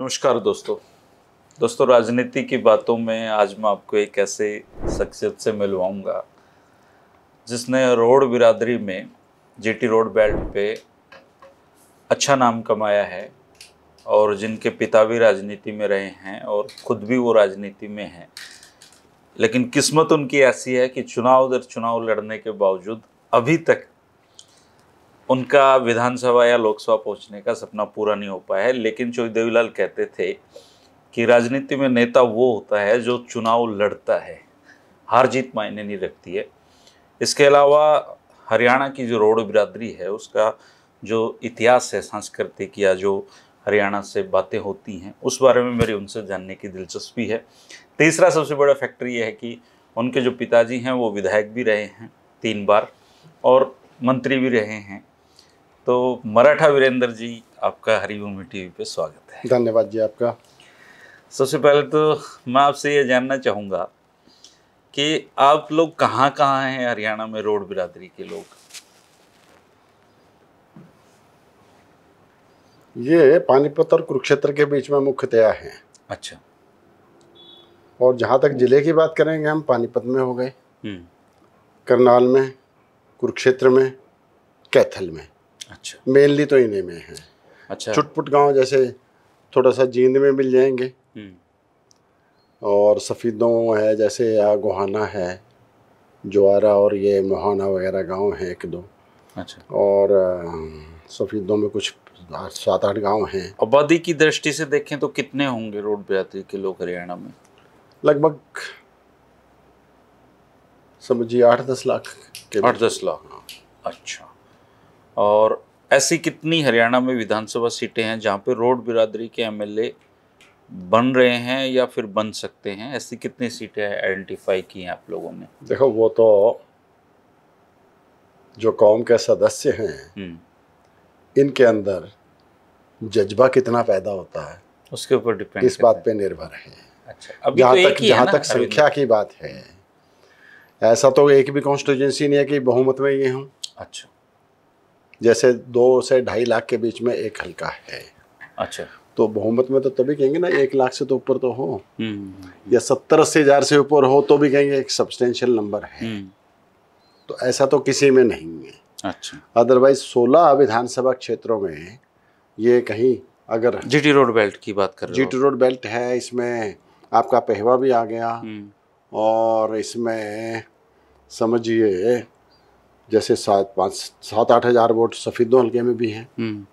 नमस्कार दोस्तों दोस्तों राजनीति की बातों में आज मैं आपको एक ऐसे शख्सियत से मिलवाऊंगा जिसने रोड बिरादरी में जीटी रोड बेल्ट पे अच्छा नाम कमाया है और जिनके पिता भी राजनीति में रहे हैं और ख़ुद भी वो राजनीति में हैं लेकिन किस्मत उनकी ऐसी है कि चुनाव दर चुनाव लड़ने के बावजूद अभी तक उनका विधानसभा या लोकसभा पहुंचने का सपना पूरा नहीं हो पाया है लेकिन चौधरी देवीलाल कहते थे कि राजनीति में नेता वो होता है जो चुनाव लड़ता है हार जीत मायने नहीं रखती है इसके अलावा हरियाणा की जो रोड बिरादरी है उसका जो इतिहास है सांस्कृतिक या जो हरियाणा से बातें होती हैं उस बारे में मेरी उनसे जानने की दिलचस्पी है तीसरा सबसे बड़ा फैक्टर ये है कि उनके जो पिताजी हैं वो विधायक भी रहे हैं तीन बार और मंत्री भी रहे हैं तो मराठा वीरेंद्र जी आपका हरिभूमि टीवी पे स्वागत है धन्यवाद जी आपका सबसे पहले तो मैं आपसे ये जानना चाहूँगा कि आप लोग कहाँ कहाँ हैं हरियाणा में रोड बिरादरी के लोग ये पानीपत और कुरुक्षेत्र के बीच में मुख्यतया हैं अच्छा और जहाँ तक ज़िले की बात करेंगे हम पानीपत में हो गए हम्म। करनाल में कुरुक्षेत्र में कैथल में अच्छा मेनली तो इन्हीं में है अच्छा छुटपुट गांव जैसे थोड़ा सा जींद में मिल जाएंगे हम्म। और सफ़ीदों है जैसे गोहाना है ज्वारा और ये मोहाना वगैरह गांव है एक दो अच्छा और सफ़ीदों में कुछ सात आठ गांव हैं आबादी की दृष्टि से देखें तो कितने होंगे रोड आते के लोग हरियाणा में लगभग समझिए आठ दस लाख आठ दस लाख हाँ। अच्छा और ऐसी कितनी हरियाणा में विधानसभा सीटें हैं जहाँ पर रोड बिरादरी के एम बन रहे हैं या फिर बन सकते हैं ऐसी कितनी सीटें आइडेंटिफाई की हैं आप लोगों ने देखो वो तो जो कौम के सदस्य हैं हम्म। इनके अंदर जज्बा कितना पैदा होता है उसके ऊपर डिपेंड इस बात पे निर्भर है अच्छा अभी जहां तो तक जहाँ तक संख्या तो। की बात है ऐसा तो एक भी कॉन्स्टिट्यूंसी नहीं है कि बहुमत में ये हूँ अच्छा जैसे दो से ढाई लाख के बीच में एक हल्का है अच्छा तो बहुमत में तो तभी कहेंगे ना एक लाख से तो ऊपर तो हो हम्म, हम्म, हम्म। या सत्तर अस्सी हजार से ऊपर हो तो भी कहेंगे एक सब्सटेंशियल नंबर है तो ऐसा तो किसी में नहीं है अच्छा अदरवाइज सोलह विधानसभा क्षेत्रों में ये कहीं अगर जीटी रोड बेल्ट की बात कर जीटी रोड बेल्ट है इसमें आपका पहवा भी आ गया और इसमें समझिए जैसे सात पाँच सात आठ हजार वोट सफेदों हल्के में भी हैं हम्म।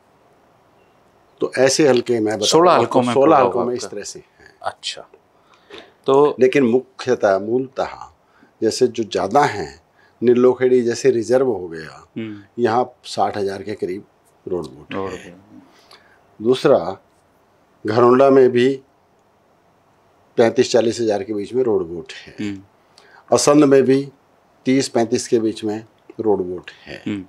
तो ऐसे हल्के में सोलह हल्कों में सोलह हल्कों में इस तरह से हैं अच्छा तो लेकिन मुख्यतः मूलतः जैसे जो ज़्यादा हैं निर्लोखेड़ी जैसे रिजर्व हो गया हम्म। यहाँ साठ हजार के करीब रोड वोट दूसरा घरोंडा में भी पैंतीस चालीस हजार के बीच में रोड वोट है हम्म। असंध में भी तीस पैंतीस के बीच में वोट है हम्म।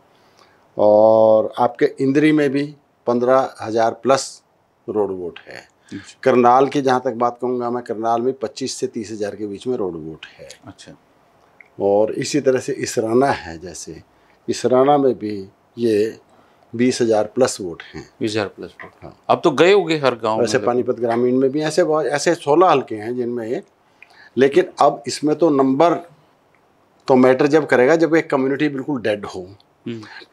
और आपके इंद्री में भी पंद्रह हज़ार प्लस रोड वोट है अच्छा। करनाल की जहाँ तक बात कहूँगा मैं करनाल में पच्चीस से तीस हज़ार के बीच में रोड वोट है अच्छा और इसी तरह से इसराना है जैसे इसराना में भी ये बीस हजार प्लस वोट हैं बीस हजार प्लस वोट हाँ अब तो गए होंगे हर गांव वैसे पानीपत ग्रामीण में भी ऐसे बहुत ऐसे सोलह हल्के हैं जिनमें लेकिन अब इसमें तो नंबर तो मैटर जब करेगा जब एक कम्युनिटी बिल्कुल डेड हो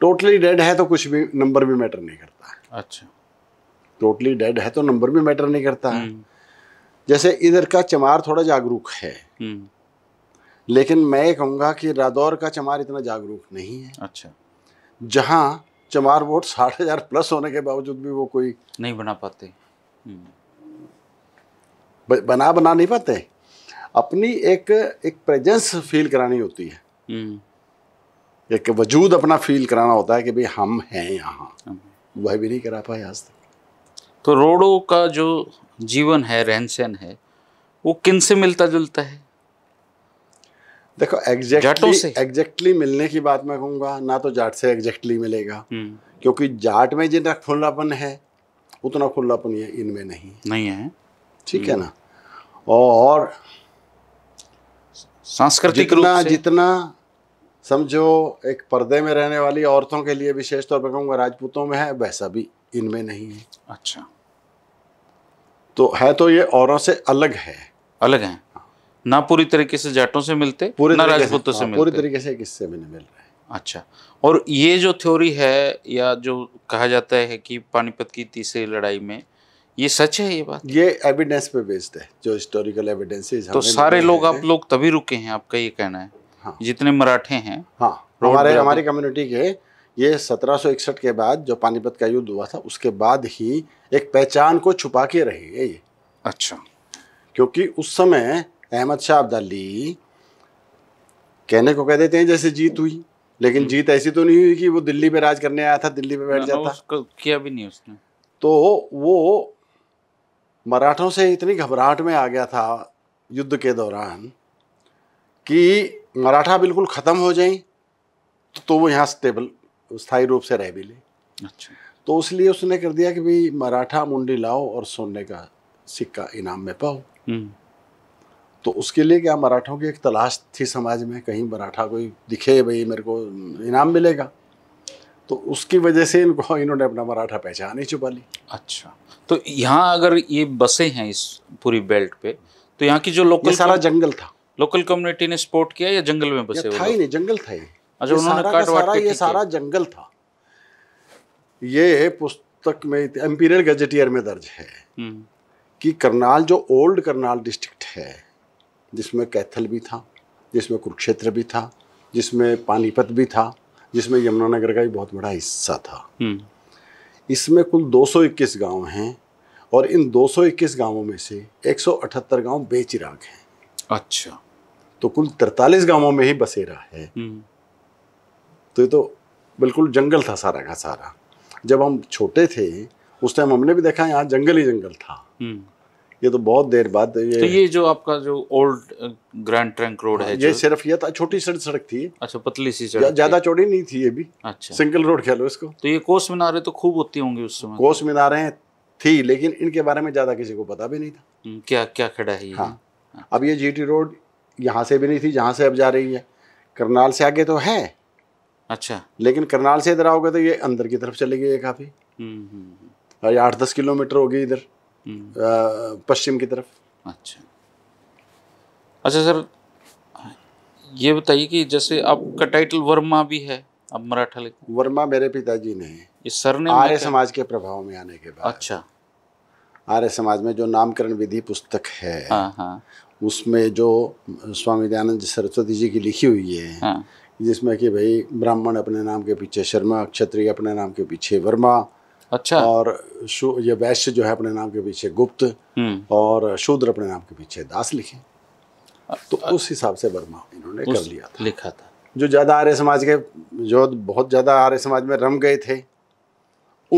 टोटली हम्म। डेड है तो कुछ भी नंबर भी मैटर नहीं करता अच्छा टोटली डेड है तो नंबर भी मैटर नहीं करता है हम्म। जैसे इधर का चमार थोड़ा जागरूक है हम्म। लेकिन मैं ये कि रादौर का चमार इतना जागरूक नहीं है अच्छा जहाँ चमार वोट साठ हजार प्लस होने के बावजूद भी वो कोई नहीं बना पाते बना बना नहीं पाते अपनी एक एक प्रेजेंस फील करानी होती है हम्म। एक वजूद अपना फील कराना होता है कि भाई हम हैं यहाँ वह भी नहीं करा पाए आज तक तो रोडों का जो जीवन है रहन सहन है वो किन से मिलता जुलता है देखो एग्जैक्टली एग्जैक्टली मिलने की बात मैं कहूँगा ना तो जाट से एग्जैक्टली मिलेगा हम्म। क्योंकि जाट में जितना खुलापन है उतना खुलापन ये इनमें नहीं नहीं है ठीक है हम्म। ना और सांस्कृतिक रूप से जितना समझो एक पर्दे में रहने वाली औरतों के लिए विशेष तौर पर कहूंगा राजपूतों में है वैसा भी इनमें नहीं है अच्छा तो है तो ये औरों से अलग है अलग है हाँ। ना पूरी तरीके से जाटों से मिलते पूरे ना राजपूतों से, से हाँ, मिलते पूरी तरीके से किससे भी नहीं मिल रहे अच्छा और ये जो थ्योरी है या जो कहा जाता है कि पानीपत की तीसरी लड़ाई में ये सच है ये बात ये एविडेंस पे बेस्ड है जो हिस्टोरिकल एविडेंस है तो सारे लोग आप लोग तभी रुके हैं आपका ये कहना है हाँ। जितने मराठे हैं हाँ हमारे हमारी कम्युनिटी के ये 1761 के बाद जो पानीपत का युद्ध हुआ था उसके बाद ही एक पहचान को छुपा के रही है ये अच्छा क्योंकि उस समय अहमद शाह अब्दाली कहने को कह देते हैं जैसे जीत हुई लेकिन जीत ऐसी तो नहीं हुई कि वो दिल्ली पे राज करने आया था दिल्ली पे बैठ जाता किया भी नहीं उसने तो वो मराठों से इतनी घबराहट में आ गया था युद्ध के दौरान कि मराठा बिल्कुल ख़त्म हो जाए तो, तो वो यहाँ स्टेबल स्थायी रूप से रह भी ले अच्छा तो इसलिए उसने कर दिया कि भाई मराठा मुंडी लाओ और सोने का सिक्का इनाम में पाओ हम्म। तो उसके लिए क्या मराठों की एक तलाश थी समाज में कहीं मराठा कोई दिखे भाई मेरे को इनाम मिलेगा तो उसकी वजह से इनको इन्होंने अपना मराठा पहचान ही छुपा ली अच्छा तो यहाँ अगर ये बसे हैं इस पूरी बेल्ट पे तो यहाँ की जो लोकल सारा जंगल था लोकल कम्युनिटी ने सपोर्ट किया या जंगल में बसे था ही नहीं जंगल था ये अच्छा उन्होंने सारा ये सारा जंगल था ये पुस्तक में एम्पीरियल गजटियर में दर्ज है हम्म। कि करनाल जो ओल्ड करनाल डिस्ट्रिक्ट है जिसमें कैथल भी था जिसमें कुरुक्षेत्र भी था जिसमें पानीपत भी था जिसमें यमुनानगर का भी बहुत बड़ा हिस्सा था हम्म। इसमें कुल 221 गांव हैं और इन 221 गांवों में से 178 गांव बेचिराग हैं अच्छा तो कुल 43 गांवों में ही बसेरा है हम्म। तो ये तो बिल्कुल जंगल था सारा का सारा जब हम छोटे थे उस टाइम हमने भी देखा यहाँ जंगल ही जंगल था हम्म। ये तो बहुत देर बाद ये तो ये जो आपका जो ओल्ड ग्रैंड ट्रंक रोड है ये सिर्फ ये था छोटी सड़क सड़क थी अच्छा पतली सी सड़क ज्यादा चौड़ी नहीं थी ये भी अच्छा सिंगल रोड कह लो इसको तो ये कोस मीनारे तो खूब होती होंगी उस समय कोस मीनारे थी लेकिन इनके बारे में ज्यादा किसी को पता भी नहीं था हम्म, क्या क्या खड़ा है ये हाँ अब ये टी रोड यहाँ से भी नहीं थी जहाँ से अब जा रही है करनाल से आगे तो है अच्छा लेकिन करनाल से इधर आओगे तो ये अंदर की तरफ चले गई है काफी हम्म, हम्म, आठ दस किलोमीटर होगी इधर हम्म। पश्चिम की तरफ अच्छा अच्छा सर ये बताइए कि जैसे आपका टाइटल वर्मा भी है अब मराठा लिखा वर्मा मेरे पिताजी ने सर ने आर्य समाज के प्रभाव में आने के बाद अच्छा आर्य समाज में जो नामकरण विधि पुस्तक है हाँ, हाँ। उसमें जो स्वामी दयानंद सरस्वती जी की लिखी हुई है हाँ। जिसमें कि भाई ब्राह्मण अपने नाम के पीछे शर्मा क्षत्रिय अपने नाम के पीछे वर्मा अच्छा और ये वैश्य जो है अपने नाम के पीछे गुप्त हम्म। और शूद्र अपने नाम के पीछे दास लिखे तो उस हिसाब से वर्मा इन्होंने कर लिया था लिखा था जो ज़्यादा आर्य समाज के जो बहुत ज़्यादा आर्य समाज में रम गए थे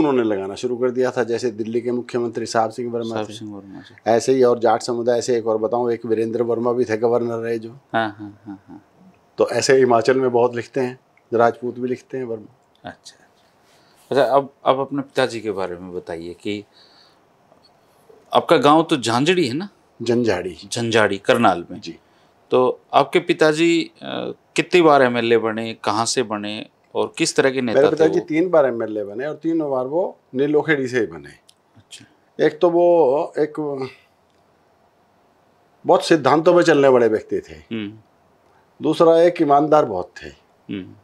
उन्होंने लगाना शुरू कर दिया था जैसे दिल्ली के मुख्यमंत्री साहब सिंह वर्मा सिंह वर्मा ऐसे ही और जाट समुदाय से एक और बताऊं एक वीरेंद्र वर्मा भी थे गवर्नर रहे जो हाँ हाँ हाँ हाँ तो ऐसे हिमाचल में बहुत लिखते हैं राजपूत भी लिखते हैं वर्मा अच्छा अच्छा अब अब अपने पिताजी के बारे में बताइए कि आपका गांव तो झांझड़ी है ना झंझाड़ी झंझाड़ी करनाल में जी तो आपके पिताजी कितनी बार एमएलए बने कहाँ से बने और किस तरह के नेता मेरे पिताजी तीन बार एमएलए बने और तीनों बार वो नीलोखेड़ी से ही बने अच्छा एक तो वो एक बहुत सिद्धांतों पर चलने वाले व्यक्ति थे हम्म। दूसरा एक ईमानदार बहुत थे हम्म।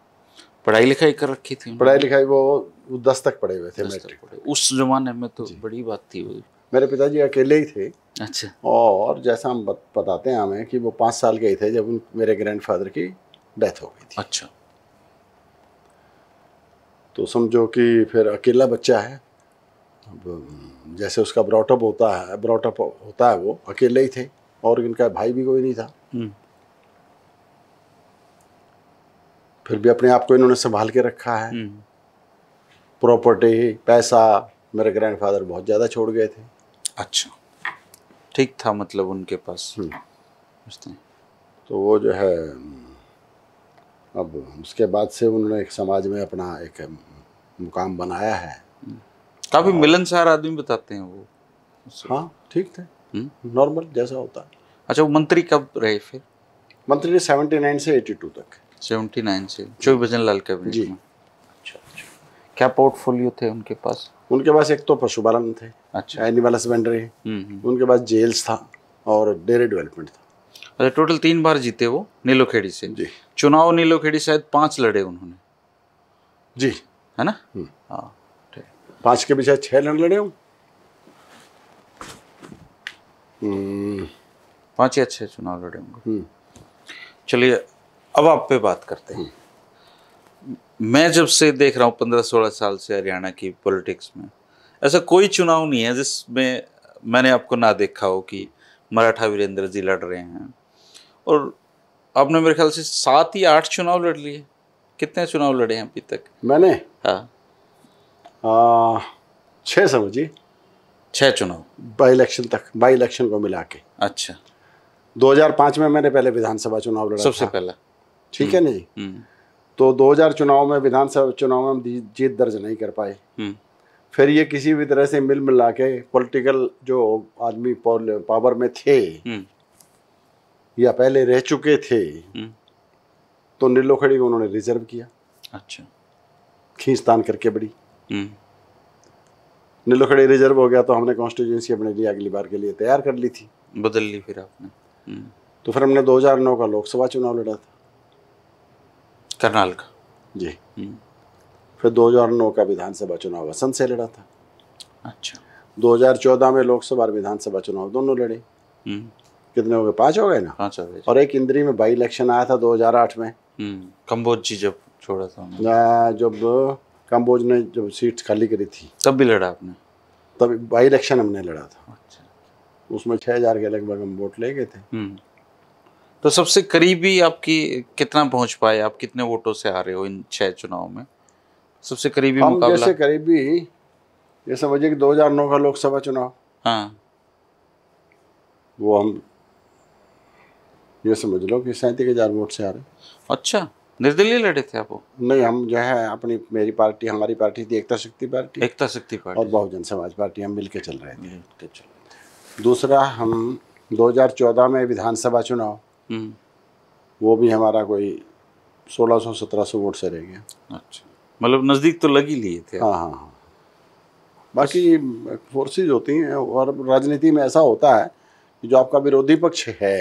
पढ़ाई लिखाई कर रखी थी पढ़ाई लिखाई वो वो दस तक पढ़े हुए थे मैट्रिक उस जमाने में तो बड़ी बात थी मेरे पिताजी अकेले ही थे अच्छा और जैसा हम बताते हैं हमें कि वो पाँच साल के ही थे जब उन मेरे ग्रैंडफादर की डेथ हो गई थी अच्छा तो समझो कि फिर अकेला बच्चा है अब जैसे उसका ब्रॉटअप होता है ब्रॉटअप होता है वो अकेले ही थे और इनका भाई भी कोई नहीं था हम्म। फिर भी अपने आप को इन्होंने संभाल के रखा है हम्म। प्रॉपर्टी पैसा मेरे ग्रैंडफादर बहुत ज़्यादा छोड़ गए थे अच्छा ठीक था मतलब उनके पास हम्म। तो वो जो है अब उसके बाद से उन्होंने एक समाज में अपना एक मुकाम बनाया है हम्म। काफ़ी मिलनसार आदमी बताते हैं वो हाँ ठीक थे हम्म। नॉर्मल जैसा होता है अच्छा वो मंत्री कब रहे फिर मंत्री ने सेवेंटी नाइन से एटी टू तक सेवेंटी नाइन से चोई भजन लाल कैबिनेट जी में। क्या पोर्टफोलियो थे उनके पास उनके पास एक तो पशुपालन थे अच्छा एनिमल हस्बेंड्री हम्म, हम्म। उनके पास जेल्स था और डेयरी डेवलपमेंट था अच्छा टोटल तीन बार जीते वो नीलोखेड़ी से जी चुनाव नीलोखेड़ी शायद पांच लड़े उन्होंने जी है ना हम्म। हाँ पांच के पीछे छह लड़ लड़े हूँ पांच या छह चुनाव लड़े होंगे चलिए अब आप पे बात करते हैं मैं जब से देख रहा हूँ पंद्रह सोलह साल से हरियाणा की पॉलिटिक्स में ऐसा कोई चुनाव नहीं है जिसमें मैंने आपको ना देखा हो कि मराठा वीरेंद्र जी लड़ रहे हैं और आपने मेरे ख्याल से सात ही आठ चुनाव लड़ लिए कितने चुनाव लड़े हैं अभी तक मैंने हाँ छः समझिए छः चुनाव बाई इलेक्शन तक बाई इलेक्शन को मिला के अच्छा 2005 में मैंने पहले विधानसभा चुनाव लड़ा सबसे पहला ठीक है हम्म। ना जी हम्म। तो 2000 चुनाव में विधानसभा चुनाव में हम जीत दर्ज नहीं कर पाए हम्म। फिर ये किसी भी तरह से मिल मिला के पोलिटिकल जो आदमी पावर में थे हम्म। या पहले रह चुके थे हम्म। तो खड़ी को उन्होंने रिजर्व किया अच्छा खींचतान करके बड़ी खड़ी रिजर्व हो गया तो हमने कॉन्स्टिट्यूंसी अपने लिए अगली बार के लिए तैयार कर ली थी बदल ली फिर आपने तो फिर हमने 2009 का लोकसभा चुनाव लड़ा था करनाल का जी हम्म। फिर 2009 का विधानसभा चुनाव वसंत से लड़ा था अच्छा 2014 में लोकसभा और विधानसभा चुनाव दोनों लड़े हम्म। कितने हो गए पांच हो गए ना पांच हो गए और एक इंद्री में बाई इलेक्शन आया था 2008 में कम्बोज हम्म। जी जब छोड़ा था जब कम्बोज ने जब सीट खाली करी थी तब भी लड़ा आपने तब बाई इलेक्शन हमने लड़ा था अच्छा उसमें छह हज़ार के लगभग हम वोट ले गए थे तो सबसे करीबी आपकी कितना पहुंच पाए आप कितने वोटों से आ रहे हो इन छह चुनाव में सबसे करीबी हम मुकाबला जैसे करीबी ये समझिए कि 2009 का लोकसभा चुनाव हाँ वो हम ये समझ लो कि सैंतीस हजार वोट से आ रहे अच्छा निर्दलीय लड़े थे आप नहीं हम जो है अपनी मेरी पार्टी हमारी पार्टी थी एकता शक्ति पार्टी एकता शक्ति पार्टी और बहुजन समाज पार्टी हम मिलके चल रहे थे दूसरा हम 2014 में विधानसभा चुनाव हम्म। वो भी हमारा कोई 1600-1700 वोट से रह गया अच्छा मतलब नज़दीक तो लग ही लिए थे हाँ हाँ हाँ बाकी फोर्सेज होती हैं और राजनीति में ऐसा होता है कि जो आपका विरोधी पक्ष है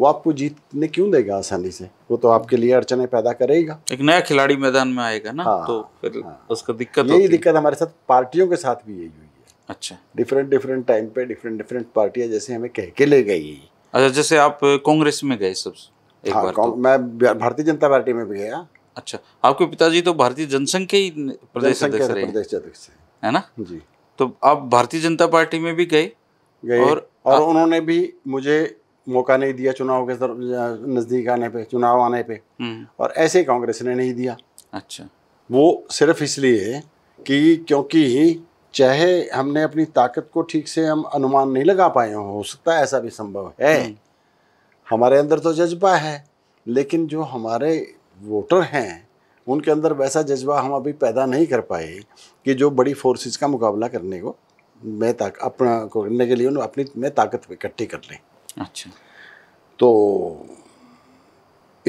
वो आपको जीतने क्यों देगा आसानी से वो तो आपके लिए अड़चने पैदा करेगा एक नया खिलाड़ी मैदान में आएगा ना हाँ, तो फिर हाँ, उसका दिक्कत यही दिक्कत हमारे साथ पार्टियों के साथ भी यही हुई है अच्छा डिफरेंट डिफरेंट टाइम पे डिफरेंट डिफरेंट पार्टियां जैसे हमें कह के ले गई अच्छा जैसे आप कांग्रेस में गए सब एक हाँ, बार तो। मैं भारतीय जनता पार्टी में भी गया अच्छा आपके पिताजी तो भारतीय जनसंघ के ही प्रदेश अध्यक्ष रहे प्रदेश अध्यक्ष है ना जी तो आप भारतीय जनता पार्टी में भी गए गए और, और उन्होंने भी मुझे मौका नहीं दिया चुनाव के नज़दीक आने पे चुनाव आने पे हम्म। और ऐसे कांग्रेस ने नहीं दिया अच्छा वो सिर्फ इसलिए कि क्योंकि चाहे हमने अपनी ताकत को ठीक से हम अनुमान नहीं लगा पाए हो सकता है ऐसा भी संभव है हम्म। हमारे अंदर तो जज्बा है लेकिन जो हमारे वोटर हैं उनके अंदर वैसा जज्बा हम अभी पैदा नहीं कर पाए कि जो बड़ी फोर्सेस का मुकाबला करने को मैं ताक अपना करने के लिए उन्हें अपनी मैं ताकत इकट्ठी कर लें अच्छा तो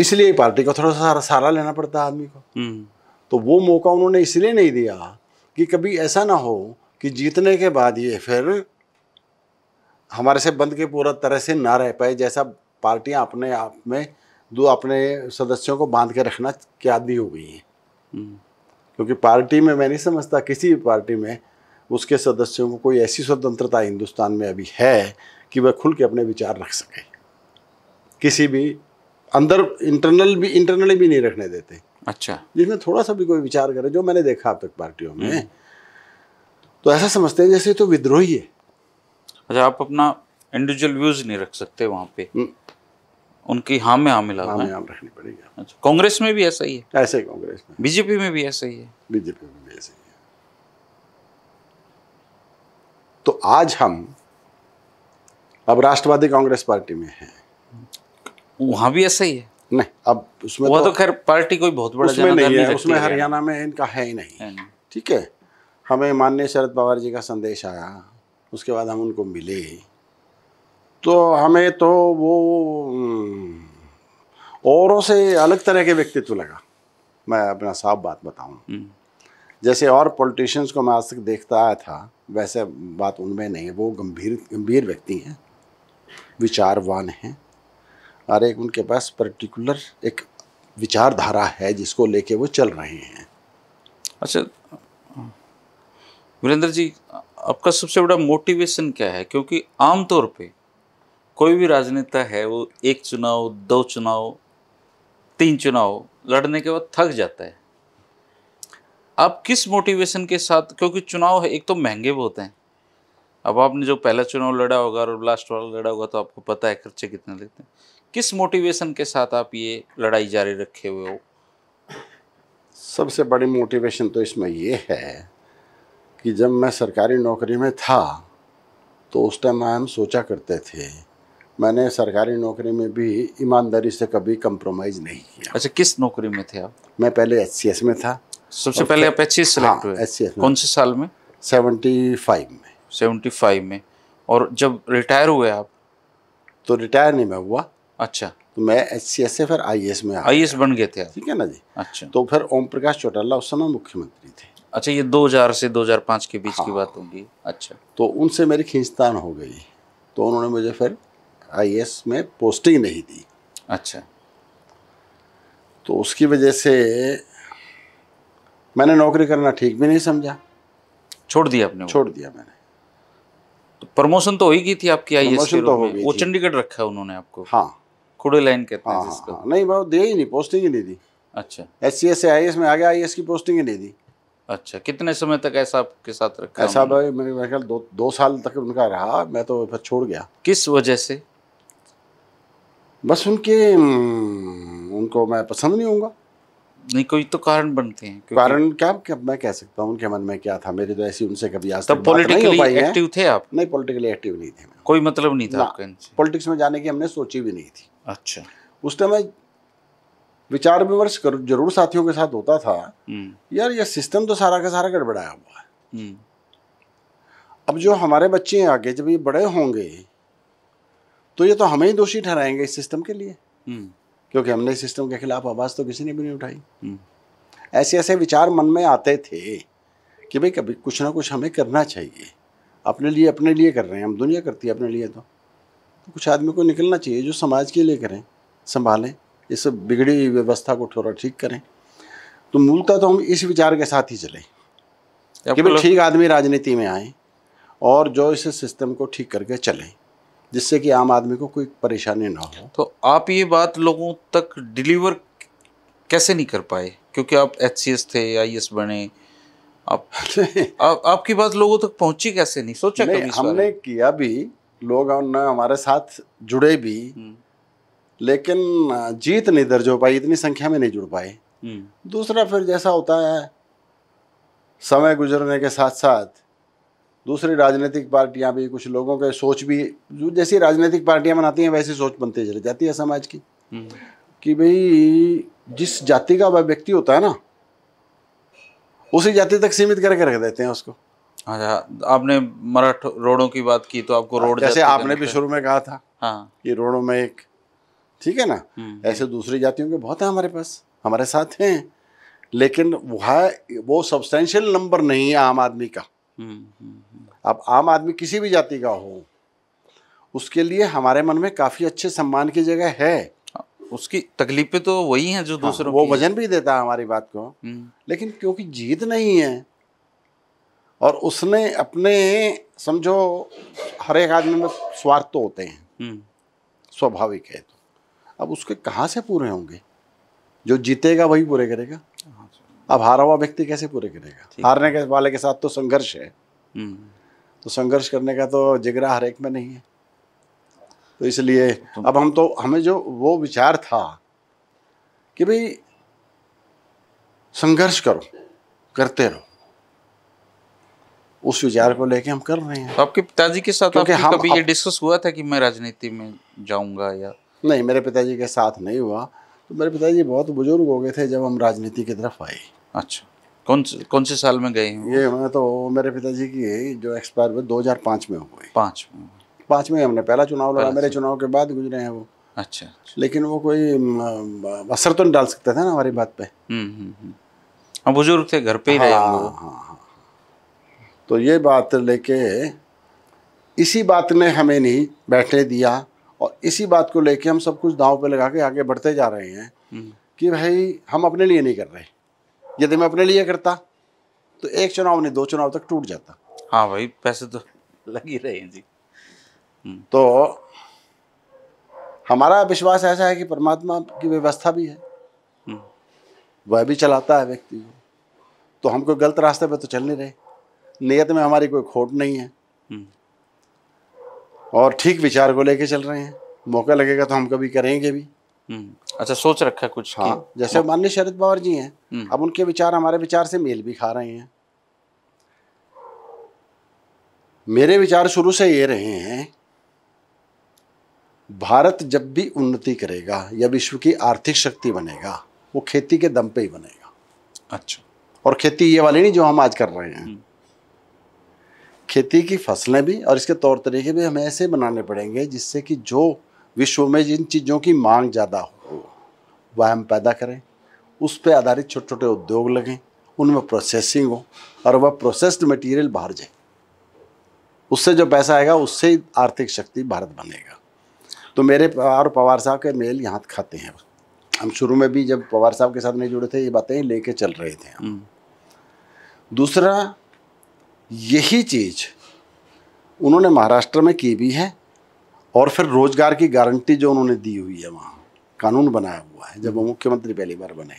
इसलिए पार्टी को थोड़ा सा सारा लेना पड़ता है आदमी को हम्म। तो वो मौका उन्होंने इसलिए नहीं दिया कि कभी ऐसा ना हो कि जीतने के बाद ये फिर हमारे से बंद के पूरा तरह से ना रह पाए जैसा पार्टियां अपने आप में दो अपने सदस्यों को बांध के रखना क्या आदि हो गई हैं हम्म। क्योंकि पार्टी में मैं नहीं समझता किसी भी पार्टी में उसके सदस्यों को कोई ऐसी स्वतंत्रता हिंदुस्तान में अभी है कि वह खुल के अपने विचार रख सके किसी भी अंदर इंटरनल भी इंटरनली भी नहीं रखने देते अच्छा जिसमें थोड़ा सा भी कोई विचार करे जो मैंने देखा अब तक पार्टियों में तो ऐसा समझते हैं जैसे तो विद्रोही है अच्छा आप अपना इंडिविजुअल व्यूज नहीं रख सकते वहां पे हम्म। उनकी हाँ में हाँ मिला हाँ में हाँ रखनी पड़ेगी अच्छा कांग्रेस में भी ऐसा ही है ऐसे ही कांग्रेस में बीजेपी में भी ऐसा ही है बीजेपी में भी ऐसा ही है तो आज हम अब राष्ट्रवादी कांग्रेस पार्टी में हैं वहां भी ऐसा ही है नहीं अब उसमें वो तो, तो खैर पार्टी कोई बहुत बड़ा उसमें नहीं है उसमें हरियाणा में इनका है ही नहीं ठीक है हमें माननीय शरद पवार जी का संदेश आया उसके बाद हम उनको मिले तो हमें तो वो हम्म, औरों से अलग तरह के व्यक्तित्व लगा मैं अपना साफ बात बताऊं हम्म। जैसे और पॉलिटिशियंस को मैं आज तक देखता आया था वैसे बात उनमें नहीं है वो गंभीर गंभीर व्यक्ति हैं विचारवान हैं और एक उनके पास पर्टिकुलर एक विचारधारा है जिसको लेके वो चल रहे हैं अच्छा वीरेंद्र जी आपका सबसे बड़ा मोटिवेशन क्या है क्योंकि आमतौर पे कोई भी राजनेता है वो एक चुनाव दो चुनाव तीन चुनाव लड़ने के बाद थक जाता है आप किस मोटिवेशन के साथ क्योंकि चुनाव है एक तो महंगे भी होते हैं अब आपने जो पहला चुनाव लड़ा होगा और लास्ट वाला लड़ा होगा तो आपको पता है खर्चे कितने लेते हैं किस मोटिवेशन के साथ आप ये लड़ाई जारी रखे हुए हो सबसे बड़ी मोटिवेशन तो इसमें ये है कि जब मैं सरकारी नौकरी में था तो उस टाइम हम सोचा करते थे मैंने सरकारी नौकरी में भी ईमानदारी से कभी कंप्रोमाइज़ नहीं किया अच्छा किस नौकरी में थे आप मैं पहले एच में था सबसे पहले आप एच सी एस कौन से साल में सेवेंटी फाइव में सेवेंटी फाइव में और जब रिटायर हुए आप तो रिटायर नहीं मैं हुआ अच्छा तो मैं एच सी एस से फिर आई एस में आई एस बन गए थे ठीक है ना जी अच्छा तो फिर ओम प्रकाश चौटाला उस समय मुख्यमंत्री थे अच्छा ये 2000 से 2005 के बीच हाँ। की बात होगी अच्छा तो उनसे मेरी खींचतान हो गई तो उन्होंने मुझे फिर आई एस में पोस्टिंग नहीं दी अच्छा तो उसकी वजह से मैंने नौकरी करना ठीक भी नहीं समझा छोड़ दिया आपने छोड़ दिया मैंने तो प्रमोशन तो हो ही गई थी आपकी आई एस तो वो चंडीगढ़ रखा उन्होंने आपको हाँ कुड़ी लाइन कहते हैं हाँ, जिसको हाँ, हाँ। नहीं वो दे ही नहीं पोस्टिंग ही नहीं दी अच्छा एस सी एस से आई एस में आगे आई एस की पोस्टिंग ही नहीं दी अच्छा कितने समय तक ऐसा आपके साथ रखा ऐसा भाई मेरे मेरे ख्याल दो दो साल तक उनका रहा मैं तो फिर छोड़ गया किस वजह से बस उनके उनको मैं पसंद नहीं होऊंगा नहीं कोई तो कारण बनते हैं कारण क्या, क्या मैं कह सकता हूँ उनके मन में क्या था मेरी तो ऐसी उनसे कभी आज तक पॉलिटिकली एक्टिव थे आप नहीं पॉलिटिकली एक्टिव नहीं थे कोई मतलब नहीं था पॉलिटिक्स में जाने की हमने सोची भी नहीं थी अच्छा उस टाइम विचार विमर्श जरूर साथियों के साथ होता था हम्म। यार ये सिस्टम तो सारा का सारा गड़बड़ाया हुआ है हम्म। अब जो हमारे बच्चे आगे जब ये बड़े होंगे तो ये तो हमें ही दोषी ठहराएंगे इस सिस्टम के लिए हम्म। क्योंकि हमने इस सिस्टम के खिलाफ आवाज़ तो किसी ने भी नहीं उठाई ऐसे ऐसे विचार मन में आते थे कि भाई कभी कुछ ना कुछ हमें करना चाहिए अपने लिए अपने लिए कर रहे हैं हम दुनिया करती है अपने लिए तो कुछ आदमी को निकलना चाहिए जो समाज के लिए करें संभालें इस बिगड़ी व्यवस्था को थोड़ा ठीक करें तो मूलतः तो हम इस विचार के साथ ही चले कि ठीक आदमी राजनीति में आए और जो इस सिस्टम को ठीक करके चलें जिससे कि आम आदमी को कोई परेशानी ना हो तो आप ये बात लोगों तक डिलीवर कैसे नहीं कर पाए क्योंकि आप एच थे आई बने आप, आप आपकी बात लोगों तक पहुंची कैसे नहीं सोचा नहीं, हमने किया भी लोग हमारे साथ जुड़े भी हम्म। लेकिन जीत नहीं दर्ज हो पाई इतनी संख्या में नहीं जुड़ पाए हम्म। दूसरा फिर जैसा होता है समय गुजरने के साथ साथ दूसरी राजनीतिक पार्टियां भी कुछ लोगों के सोच भी जैसी राजनीतिक पार्टियां बनाती हैं वैसी सोच बनती चली जाती है समाज की हम्म। कि भाई जिस जाति का वह व्यक्ति होता है ना उसी जाति तक सीमित करके रख देते हैं उसको अच्छा आपने मराठ रोडों की बात की तो आपको रोड जैसे आपने भी शुरू में कहा था हाँ कि रोडों में एक ठीक है ना हम्म। ऐसे दूसरी जातियों के बहुत हैं हमारे पास हमारे साथ हैं लेकिन वह वो सब्सटेंशियल नंबर नहीं है आम आदमी का हम्म, हम्म, अब आम आदमी किसी भी जाति का हो उसके लिए हमारे मन में काफ़ी अच्छे सम्मान की जगह है हाँ, उसकी तकलीफें तो वही हैं जो हाँ, दूसरों हाँ, वो वजन भी देता है हमारी बात को लेकिन क्योंकि जीत नहीं है और उसने अपने समझो हर एक आदमी में स्वार्थ तो होते हैं हम्म। स्वाभाविक है तो अब उसके कहाँ से पूरे होंगे जो जीतेगा वही पूरे करेगा हाँ अब हारा हुआ व्यक्ति कैसे पूरे करेगा हारने के वाले के साथ तो संघर्ष है हम्म। तो संघर्ष करने का तो जिगरा हर एक में नहीं है तो इसलिए तो अब हम तो हमें जो वो विचार था कि भाई संघर्ष करो करते रहो उस विचार को लेके हम कर रहे हैं तो आपके पिताजी के साथ आपकी हम कभी ये डिस्कस हुआ था कि मैं राजनीति में जाऊंगा या नहीं मेरे पिताजी के साथ नहीं हुआ तो मेरे पिताजी बहुत बुजुर्ग हो गए थे जब हम राजनीति की तरफ आए अच्छा कौन से कौन से साल में गए हैं ये मैं तो मेरे पिताजी की जो एक्सपायर हुए 2005 में हुए पाँच में पाँच में हमने पहला चुनाव लड़ा मेरे चुनाव के बाद गुजरे हैं वो अच्छा, अच्छा। लेकिन वो कोई असर तो नहीं डाल सकते थे ना हमारी बात पे हम्म, हम्म, हम्म। बुजुर्ग थे घर पे ही रहे हाँ, हाँ, हाँ। तो ये बात लेके इसी बात ने हमें नहीं बैठने दिया और इसी बात को लेके हम सब कुछ दाव पे लगा के आगे बढ़ते जा रहे हैं हम्म। कि भाई हम अपने लिए नहीं कर रहे यदि मैं अपने लिए करता तो एक चुनाव नहीं दो चुनाव तक टूट जाता हाँ भाई पैसे तो लग ही रहे हैं जी हम्म। तो हमारा विश्वास ऐसा है कि परमात्मा की व्यवस्था भी है हम्म। वह भी चलाता है व्यक्ति को तो हमको गलत रास्ते पर तो चल नहीं रहे नियत में हमारी कोई खोट नहीं है हम्म। और ठीक विचार को लेके चल रहे हैं मौका लगेगा तो हम कभी करेंगे भी हम्म। अच्छा सोच रखा है कुछ हाँ जैसे माननीय शरद पवार जी हैं हम्म। अब उनके विचार हमारे विचार से मेल भी खा रहे हैं मेरे विचार शुरू से ये रहे हैं भारत जब भी उन्नति करेगा या विश्व की आर्थिक शक्ति बनेगा वो खेती के दम पे ही बनेगा अच्छा और खेती ये वाली नहीं जो हम आज कर रहे हैं खेती की फसलें भी और इसके तौर तरीके भी हमें ऐसे बनाने पड़ेंगे जिससे कि जो विश्व में जिन चीज़ों की मांग ज़्यादा हो वह हम पैदा करें उस पर आधारित छोटे छोटे उद्योग लगें उनमें प्रोसेसिंग हो और वह प्रोसेस्ड मटेरियल बाहर जाए उससे जो पैसा आएगा उससे ही आर्थिक शक्ति भारत बनेगा तो मेरे और पवार साहब के मेल यहाँ खाते हैं हम शुरू में भी जब पवार साहब के साथ नहीं जुड़े थे ये बातें लेके चल रहे थे हम हम्म। दूसरा यही चीज़ उन्होंने महाराष्ट्र में की भी है और फिर रोजगार की गारंटी जो उन्होंने दी हुई है वहाँ कानून बनाया हुआ है जब वो मुख्यमंत्री पहली बार बने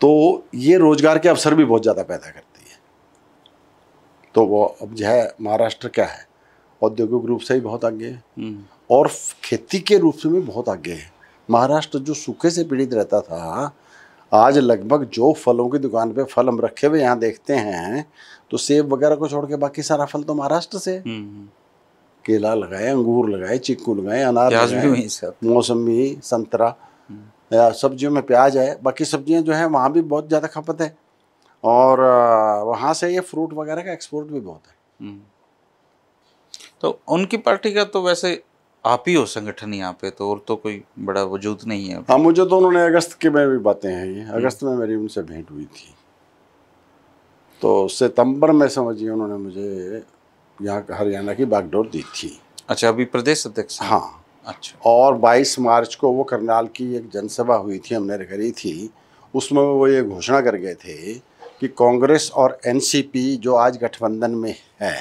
तो ये रोजगार के अवसर भी बहुत ज़्यादा पैदा करती है तो वो अब जो है महाराष्ट्र क्या है औद्योगिक रूप से ही बहुत आगे है हम्म। और खेती के रूप से भी बहुत आगे है महाराष्ट्र जो सूखे से पीड़ित रहता था आज लगभग जो फलों की दुकान पे फल हम रखे हुए यहाँ देखते हैं तो सेब वगैरह को छोड़ के बाकी सारा फल तो महाराष्ट्र से हम्म, हम्म। केला लगाए अंगूर लगाए चिक्कू लगाए अनार मौसमी संतरा हम्म। सब्जियों में प्याज है बाकी सब्जियां जो है वहाँ भी बहुत ज़्यादा खपत है और वहाँ से ये फ्रूट वगैरह का एक्सपोर्ट भी बहुत है तो उनकी पार्टी का तो वैसे आप ही हो संगठन यहाँ पे तो और तो कोई बड़ा वजूद नहीं है हाँ मुझे तो उन्होंने अगस्त के में भी बातें हैं ये अगस्त हम्म। में मेरी उनसे भेंट हुई थी तो सितंबर में समझिए उन्होंने मुझे यहाँ हरियाणा की बागडोर दी थी अच्छा अभी प्रदेश अध्यक्ष हाँ अच्छा और 22 मार्च को वो करनाल की एक जनसभा हुई थी हमने करी थी उसमें वो ये घोषणा कर गए थे कि कांग्रेस और एनसीपी जो आज गठबंधन में है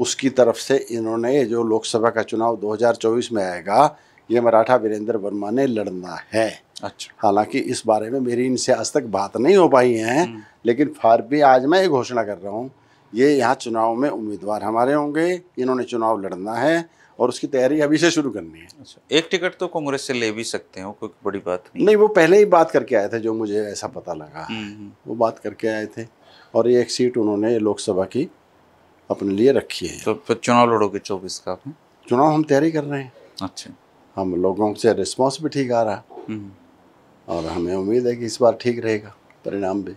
उसकी तरफ से इन्होंने जो लोकसभा का चुनाव 2024 में आएगा ये मराठा वीरेंद्र वर्मा ने लड़ना है अच्छा हालांकि इस बारे में मेरी इनसे आज तक बात नहीं हो पाई है हम्म। लेकिन फार भी आज मैं ये घोषणा कर रहा हूँ ये यहाँ चुनाव में उम्मीदवार हमारे होंगे इन्होंने चुनाव लड़ना है और उसकी तैयारी अभी से शुरू करनी है अच्छा एक टिकट तो कांग्रेस से ले भी सकते हो कोई बड़ी बात नहीं नहीं वो पहले ही बात करके आए थे जो मुझे ऐसा पता लगा हम्म, हम्म। वो बात करके आए थे और ये एक सीट उन्होंने लोकसभा की अपने लिए रखी है तो फिर चुनाव लड़ोगे चौबीस का आपने चुनाव हम तैयारी कर रहे हैं अच्छा हम लोगों से रिस्पॉन्स भी ठीक आ रहा हम्म। और हमें उम्मीद है कि इस बार ठीक रहेगा परिणाम भी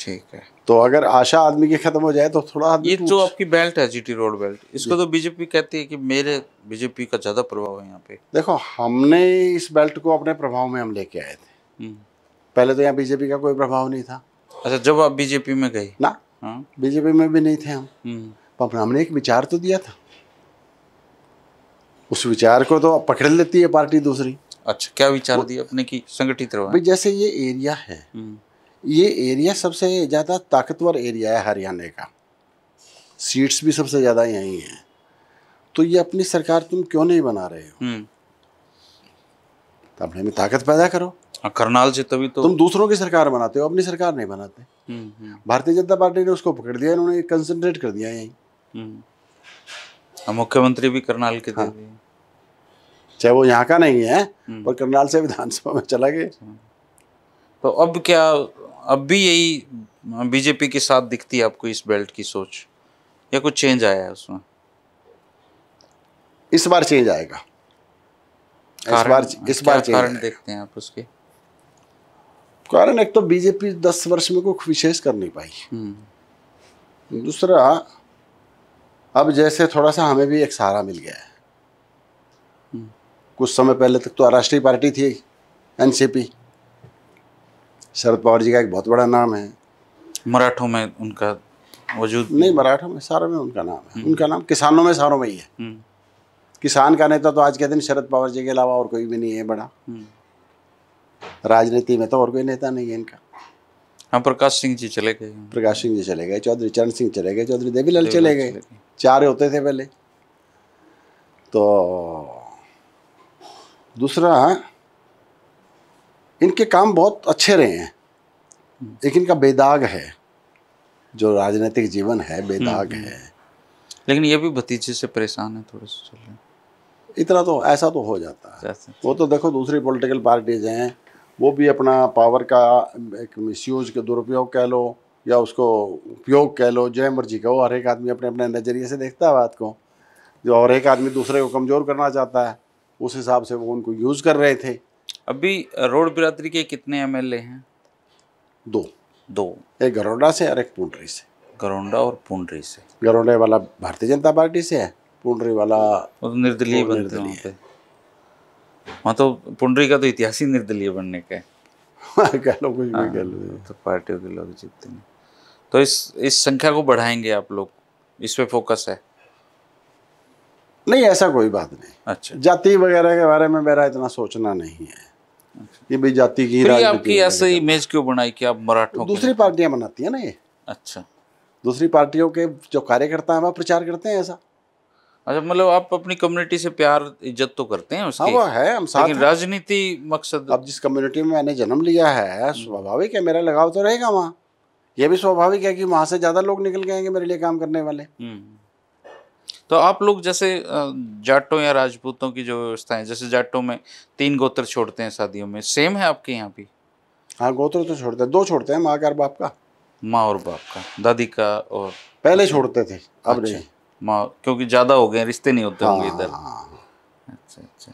ठीक है तो अगर आशा आदमी की खत्म हो जाए तो थोड़ा ये जो तो आपकी बेल्ट है जीटी रोड बेल्ट इसको तो बीजेपी कहती है कि मेरे बीजेपी का ज्यादा प्रभाव है यहाँ पे देखो हमने इस बेल्ट को अपने प्रभाव में हम लेके आए थे हम्म। पहले तो यहाँ बीजेपी का कोई प्रभाव नहीं था अच्छा जब आप बीजेपी में गए ना हाँ। बीजेपी में भी नहीं थे हम हम्म। पर हमने एक विचार तो दिया था उस विचार को तो पकड़ लेती है पार्टी दूसरी अच्छा क्या विचार दिया अपने की संगठित रहो जैसे ये एरिया है हम्म। ये एरिया सबसे ज़्यादा ताकतवर एरिया है हरियाणा का सीट्स भी सबसे ज़्यादा यही है तो ये अपनी सरकार तुम क्यों नहीं बना रहे हो हम्म। तो अपने में ताकत पैदा करो हाँ, करनाल से तभी तो तुम दूसरों की सरकार बनाते हो अपनी सरकार नहीं बनाते हम्म, हम्म। भारतीय जनता पार्टी ने उसको पकड़ दिया इन्होंने कंसंट्रेट कर दिया यही हम्म। हाँ, मुख्यमंत्री भी करनाल के थे हाँ। चाहे वो यहाँ का नहीं है पर करनाल से विधानसभा में चला गया तो अब क्या अब भी यही बीजेपी के साथ दिखती है आपको इस बेल्ट की सोच या कुछ चेंज आया है उसमें इस बार चेंज आएगा इस बार इस बार चेंज कारण देखते हैं आप उसके कारण एक तो बीजेपी दस वर्ष में कुछ विशेष कर नहीं पाई हम्म। दूसरा अब जैसे थोड़ा सा हमें भी एक सहारा मिल गया है हम्म। कुछ समय पहले तक तो राष्ट्रीय पार्टी थी एनसीपी शरद पवार जी का एक बहुत बड़ा नाम है मराठों में उनका वजूद नहीं मराठों में सारों में उनका नाम है हम्म। उनका नाम किसानों में सारों में ही है किसान का नेता तो आज के दिन शरद पवार जी के अलावा और कोई भी नहीं है बड़ा राजनीति में तो और कोई नेता नहीं है इनका हाँ प्रकाश सिंह जी चले गए प्रकाश सिंह जी चले गए चौधरी चरण सिंह चले गए चौधरी देवीलाल चले गए चार होते थे पहले तो दूसरा इनके काम बहुत अच्छे रहे हैं लेकिन इनका बेदाग है जो राजनीतिक जीवन है बेदाग हम्म, है हम्म। लेकिन ये भी भतीजे से परेशान है थोड़ा सा इतना तो ऐसा तो हो जाता है वो तो देखो दूसरी पॉलिटिकल पार्टीज हैं वो भी अपना पावर का एक मिसयूज के दुरुपयोग कह लो या उसको उपयोग कह लो जय मर्जी कहो हर एक आदमी अपने अपने नज़रिए से देखता है बात को जो हर एक आदमी दूसरे को कमज़ोर करना चाहता है उस हिसाब से वो उनको यूज़ कर रहे थे अभी रोड बिरादरी के कितने एम हैं दो दो एक गरौडा से और एक पुंडरी से गरौंडा और पुंडरी से गरौंडे वाला भारतीय जनता पार्टी से है पुंडरी वाला तो निर्दलीय निर्दलीय वहाँ मतलब तो पुंडरी का तो इतिहास ही निर्दलीय बनने का है हाँ, हाँ, हाँ। तो पार्टियों के लोग जीतते हैं तो इस इस संख्या को बढ़ाएंगे आप लोग इस पे फोकस है नहीं ऐसा कोई बात नहीं अच्छा जाति वगैरह के बारे में मेरा इतना सोचना नहीं है ये अच्छा। भी जाति की आपकी ऐसे इमेज क्यों बनाई कि आप मराठों दूसरी पार्टियां बनाती है ना ये अच्छा दूसरी पार्टियों के जो कार्यकर्ता है वह प्रचार करते हैं ऐसा अच्छा मतलब आप अपनी कम्युनिटी से प्यार इज्जत तो करते हैं उसकी हाँ वो है हम साथ राजनीति मकसद अब जिस कम्युनिटी में मैंने जन्म लिया है स्वाभाविक है मेरा लगाव तो रहेगा वहाँ यह भी स्वाभाविक है कि वहाँ से ज़्यादा लोग निकल गए मेरे लिए काम करने वाले हम्म। तो आप लोग जैसे जाटों या राजपूतों की जो व्यवस्था है जैसे जाटों में तीन गोत्र छोड़ते हैं शादियों में सेम है आपके यहाँ भी हाँ गोत्र तो छोड़ते हैं दो छोड़ते हैं माँ का और बाप का माँ और बाप का दादी का और पहले छोड़ते थे अब अच्छा। नहीं क्योंकि ज़्यादा हो गए रिश्ते नहीं होते होंगे हाँ, इधर हाँ, हाँ। अच्छा अच्छा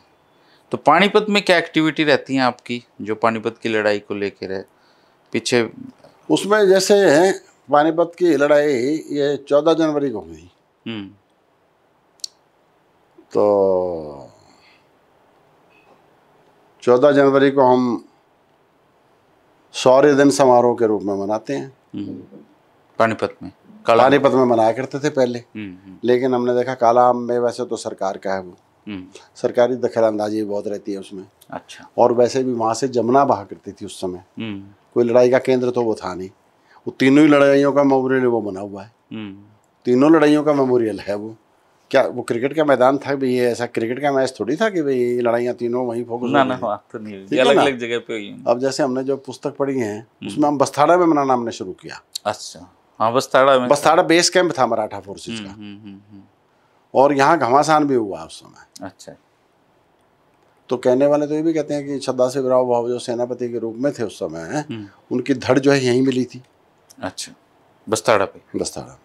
तो पानीपत में क्या एक्टिविटी रहती है आपकी जो पानीपत की लड़ाई को लेकर है पीछे उसमें जैसे है पानीपत की लड़ाई ये चौदह जनवरी को हुई हम्म। तो चौदह जनवरी को हम सौर्य दिन समारोह के रूप में मनाते हैं हम्म। पानीपत में पानीपत में मनाया करते थे पहले हम्म, हम्म। लेकिन हमने देखा काला आम में वैसे तो सरकार का है वो हम्म। सरकारी दखल अंदाजी बहुत रहती है उसमें अच्छा और वैसे भी वहां से जमुना बहा करती थी उस समय कोई लड़ाई का केंद्र तो वो था नहीं वो तीनों ही लड़ाइयों का मेमोरियल वो बना हुआ है तीनों लड़ाइयों का मेमोरियल है वो क्या वो क्रिकेट का मैदान था भाई ये ऐसा क्रिकेट का मैच थोड़ी था कि भाई ये लड़ाइयाँ तीनों वहीं फोकस ना ना तो नहीं अलग अलग जगह पे हुई अब जैसे हमने जो पुस्तक पढ़ी है उसमें हम बस्थाड़ा में मनाना हमने शुरू किया अच्छा हाँ, बस्ताड़ा बस्ताड़ा बेस कैंप था मराठा फोर्सेज हम्म, का हम्म, हम्म, और यहाँ घमासान भी हुआ उस समय अच्छा तो कहने वाले तो ये भी कहते हैं कि छद्दा से राव भाव जो सेनापति के रूप में थे उस समय उनकी धड़ जो है यही मिली थी अच्छा बस्ताड़ा पे बस्ताड़ा पे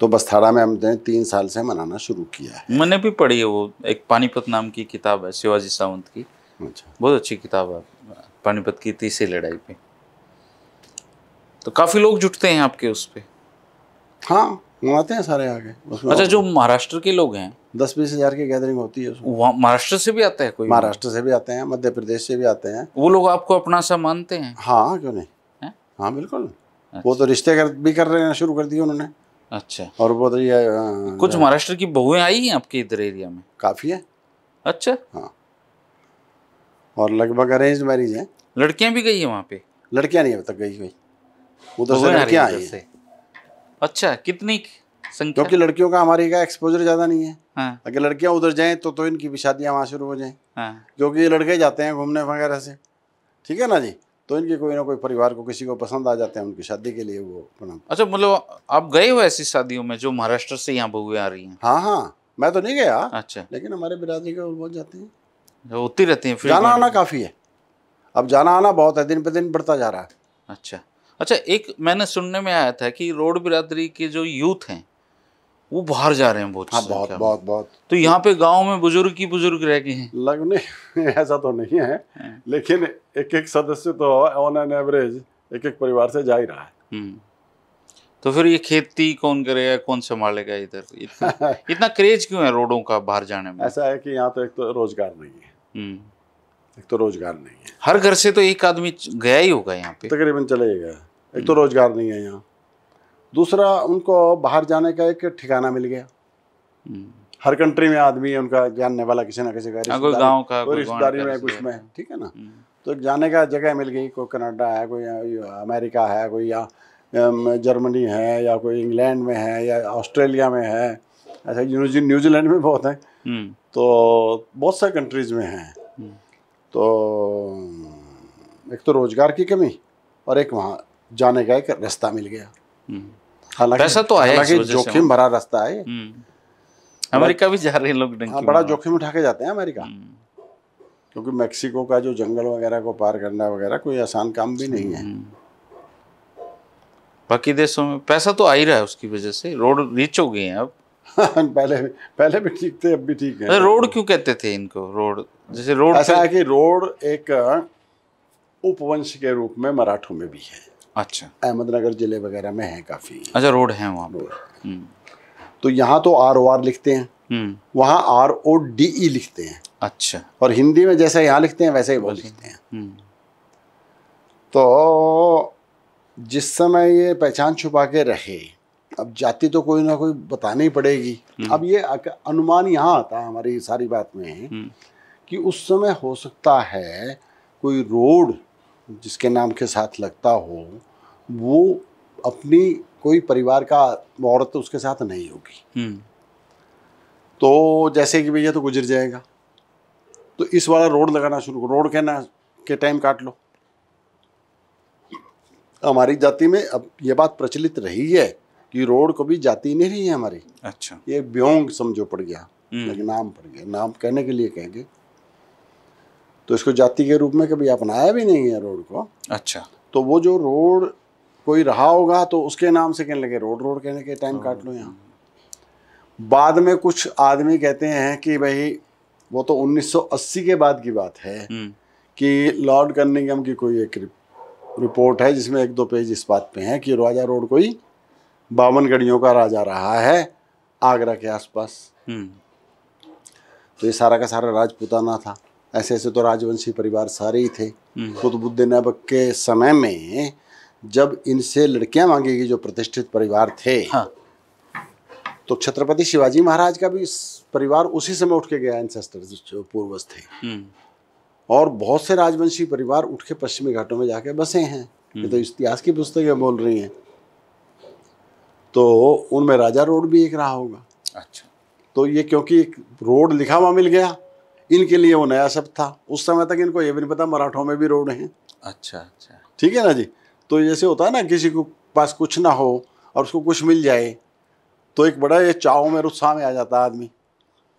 तो बस्ताड़ा में हमने तीन साल से मनाना शुरू किया है मैंने भी पढ़ी है वो एक पानीपत नाम की किताब है शिवाजी सावंत की अच्छा बहुत अच्छी किताब है पानीपत की तीसरी लड़ाई पे तो काफ़ी लोग जुटते हैं आपके उस पर हाँ मंगाते हैं सारे आगे अच्छा जो महाराष्ट्र के लोग हैं दस बीस हजार की गैदरिंग होती है वहाँ महाराष्ट्र से भी आता है कोई महाराष्ट्र से भी आते हैं मध्य प्रदेश से भी आते हैं वो लोग आपको अपना सा मानते हैं हाँ क्यों नहीं है? हाँ बिल्कुल अच्छा। वो तो रिश्ते कर, भी कर रहे हैं शुरू कर दिए उन्होंने अच्छा और वो तो ये कुछ महाराष्ट्र की बहुएं आई हैं आपके इधर एरिया में काफ़ी है अच्छा हाँ और लगभग अरेंज मैरिज है लड़कियां भी गई है वहाँ पे लड़कियां नहीं अब तक गई हुई उधर से लड़कियाँ आई हैं अच्छा कितनी संख्या क्योंकि लड़कियों का हमारे का एक्सपोजर ज्यादा नहीं है हाँ। अगर लड़कियां उधर जाएं तो तो इनकी भी शादियां वहां शुरू हो जाएं हाँ। क्योंकि ये लड़के जाते हैं घूमने वगैरह से ठीक है ना जी तो इनके कोई ना कोई परिवार को किसी को पसंद आ जाते हैं उनकी शादी के लिए वो प्रणाम अच्छा मतलब आप गए हो ऐसी शादियों में जो महाराष्ट्र से यहाँ बहुए आ रही है हाँ हाँ मैं तो नहीं गया अच्छा लेकिन हमारे बिरादरी के बहुत जाते हैं तो होती रहती है जाना आना काफ़ी है अब जाना आना बहुत है दिन पे दिन बढ़ता जा रहा है अच्छा अच्छा एक मैंने सुनने में आया था कि रोड बिरादरी के जो यूथ हैं वो बाहर जा रहे हैं बहुत हाँ, बहुत बहुत बहुत तो यहाँ पे गांव में बुजुर्ग की बुजुर्ग रह गए हैं लगने ऐसा तो नहीं है हाँ। लेकिन एक एक सदस्य तो ऑन एन एवरेज एक एक परिवार से जा ही रहा है हम्म। तो फिर ये खेती कौन करेगा कौन संभालेगा इधर इतना इतना क्रेज क्यों है रोडों का बाहर जाने में ऐसा है कि यहाँ तो एक तो रोजगार नहीं है हम्म। एक तो रोजगार नहीं है हर घर से तो एक आदमी गया ही होगा यहाँ पे तकरीबन चले गया एक तो रोज़गार नहीं है यहाँ दूसरा उनको बाहर जाने का एक ठिकाना मिल गया हम्म। हर कंट्री में आदमी है उनका जानने वाला किसी ना किसी का हाँ, कोई रिश्तेदारी में कुछ में ठीक है ना हम्म। तो जाने का जगह मिल गई कोई कनाडा है कोई अमेरिका है कोई या जर्मनी है या कोई इंग्लैंड में है या ऑस्ट्रेलिया में है ऐसा न्यूजीलैंड में बहुत है हम्म। तो बहुत सारे कंट्रीज में हैं तो एक तो रोज़गार की कमी और एक वहाँ जाने का एक रास्ता मिल गया हम्म। पैसा तो आया जोखिम भरा रास्ता है हम्म। अमेरिका भी जा रहे लोग हाँ बड़ा जोखिम उठा के जाते हैं अमेरिका हम्म। क्योंकि मेक्सिको का जो जंगल वगैरह को पार करना वगैरह कोई आसान काम भी नहीं है बाकी देशों में पैसा तो आ ही रहा है उसकी वजह से रोड रीच हो गए हैं अब हाँ, पहले पहले भी ठीक थे अब भी ठीक है रोड क्यों कहते थे इनको रोड जैसे रोड ऐसा है कि रोड एक उपवंश के रूप में मराठों में भी है अच्छा अहमदनगर ज़िले वगैरह में है काफ़ी अच्छा रोड है वहाँ हम्म। रोड तो यहाँ तो आर ओ आर लिखते हैं हम्म। वहाँ आर ओ डी ई लिखते हैं अच्छा और हिंदी में जैसा यहाँ लिखते हैं वैसे ही वो लिखते हैं हम्म। तो जिस समय ये पहचान छुपा के रहे अब जाति तो कोई ना कोई बतानी पड़ेगी अब ये अनुमान यहाँ आता है हमारी सारी बात में कि उस समय हो सकता है कोई रोड जिसके नाम के साथ लगता हो वो अपनी कोई परिवार का औरत उसके साथ नहीं होगी हम्म। तो जैसे कि भैया तो गुजर जाएगा तो इस वाला रोड लगाना शुरू रोड रोड कहना के टाइम काट लो हमारी जाति में अब ये बात प्रचलित रही है कि रोड कभी जाति नहीं रही है हमारी अच्छा ये ब्योंग समझो पड़ गया हम्म। नाम पड़ गया नाम कहने के लिए कहेंगे तो इसको जाति के रूप में कभी अपनाया भी नहीं है रोड को अच्छा तो वो जो रोड कोई रहा होगा तो उसके नाम से कहने लगे रोड रोड कहने के टाइम काट लो यहाँ बाद में कुछ आदमी कहते हैं कि भाई वो तो 1980 के बाद की बात है हम्म। कि लॉर्ड कन्निंगम की कोई एक रिपोर्ट है जिसमें एक दो पेज इस बात पे हैं कि राजा रोड कोई बावन गढ़ियों का राजा रहा है आगरा के आसपास हम्म। तो ये सारा का सारा राजपुताना था ऐसे ऐसे तो राजवंशी परिवार सारे ही थे कुतुबुद्दीन तो ऐबक के समय में जब इनसे लड़कियां मांगेगी जो प्रतिष्ठित परिवार थे हाँ। तो छत्रपति शिवाजी महाराज का भी परिवार उसी समय उठ के गया एंसेस्टर्स जो पूर्वज थे हम्म। और बहुत से राजवंशी परिवार उठ के पश्चिमी घाटों में जाके बसे हैं ये तो हम्म। इतिहास की पुस्तकें बोल रही हैं तो उनमें राजा रोड भी एक रहा होगा अच्छा तो ये क्योंकि एक रोड लिखा हुआ मिल गया इनके लिए वो नया शब्द था उस समय तक इनको ये भी नहीं पता मराठों में भी रोड हैं अच्छा अच्छा ठीक है ना जी तो जैसे होता है ना किसी को पास कुछ ना हो और उसको कुछ मिल जाए तो एक बड़ा ये चाव में उत्साह में आ जाता आदमी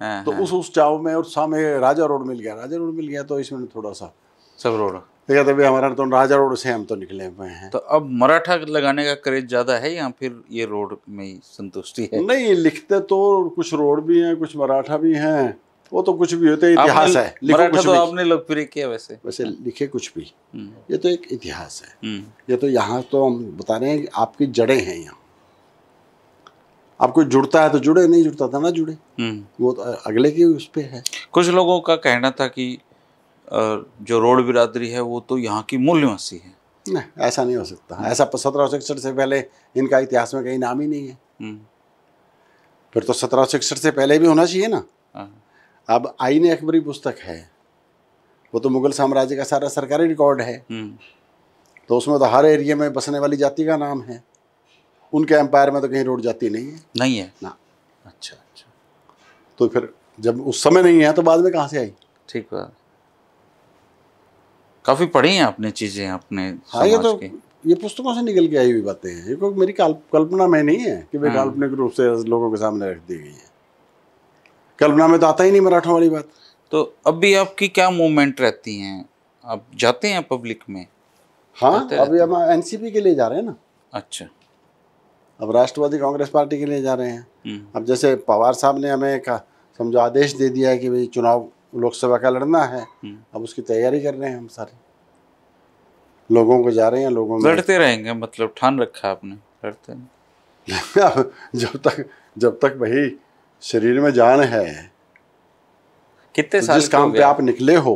हाँ, तो हाँ। उस उस चाव में उत्साह में राजा रोड मिल गया राजा रोड मिल गया तो इसमें थोड़ा सा सब रोड देखा हमारा तो राजा रोड से हम तो निकले हुए हैं तो अब मराठा लगाने का क्रेज ज़्यादा है या फिर ये रोड में संतुष्टि है नहीं लिखते तो कुछ रोड भी हैं कुछ मराठा भी हैं वो तो कुछ भी होते इतिहास है कुछ तो आपने लोकप्रिय किया वैसे वैसे लिखे कुछ भी हम्म। ये तो एक इतिहास है हम्म। ये तो यहाँ तो हम बता रहे हैं आपकी जड़े हैं यहाँ आपको जुड़ता है तो जुड़े नहीं जुड़ता था तो ना जुड़े हम्म। वो तो अगले के उस पर है कुछ लोगों का कहना था कि जो रोड बिरादरी है वो तो यहाँ की मूल निवासी है नहीं ऐसा नहीं हो सकता ऐसा सत्रह सौ इकसठ से पहले इनका इतिहास में कहीं नाम ही नहीं है फिर तो सत्रह सौ इकसठ से पहले भी होना चाहिए ना हाँ। अब आईने अकबरी पुस्तक है वो तो मुगल साम्राज्य का सारा सरकारी रिकॉर्ड है हम्म। तो उसमें तो हर एरिया में बसने वाली जाति का नाम है उनके एम्पायर में तो कहीं रोड जाती नहीं है नहीं है ना अच्छा अच्छा तो फिर जब उस समय नहीं है तो बाद में कहाँ से आई ठीक है काफ़ी पढ़ी हैं आपने चीज़ें आपने हाँ ये तो ये पुस्तकों से निकल के आई हुई बातें हैं ये मेरी कल्पना में नहीं है कि वे हाँ। काल्पनिक रूप से लोगों के सामने रख दी गई है कल्पना में तो आता ही नहीं मराठों वाली बात तो अभी आपकी क्या मूवमेंट रहती हैं आप जाते हैं पब्लिक में हाँ अभी हम एन के लिए जा रहे हैं ना अच्छा अब राष्ट्रवादी कांग्रेस पार्टी के लिए जा रहे हैं हम्म। अब जैसे पवार साहब ने हमें एक समझो आदेश दे दिया है कि भाई चुनाव लोकसभा का लड़ना है हम्म। अब उसकी तैयारी कर रहे हैं हम सारे लोगों को जा रहे हैं लोगों में लड़ते रहेंगे मतलब ठान रखा आपने लड़ते जब तक जब तक भाई शरीर में जान है कितने तो साल जिस काम पे आप निकले हो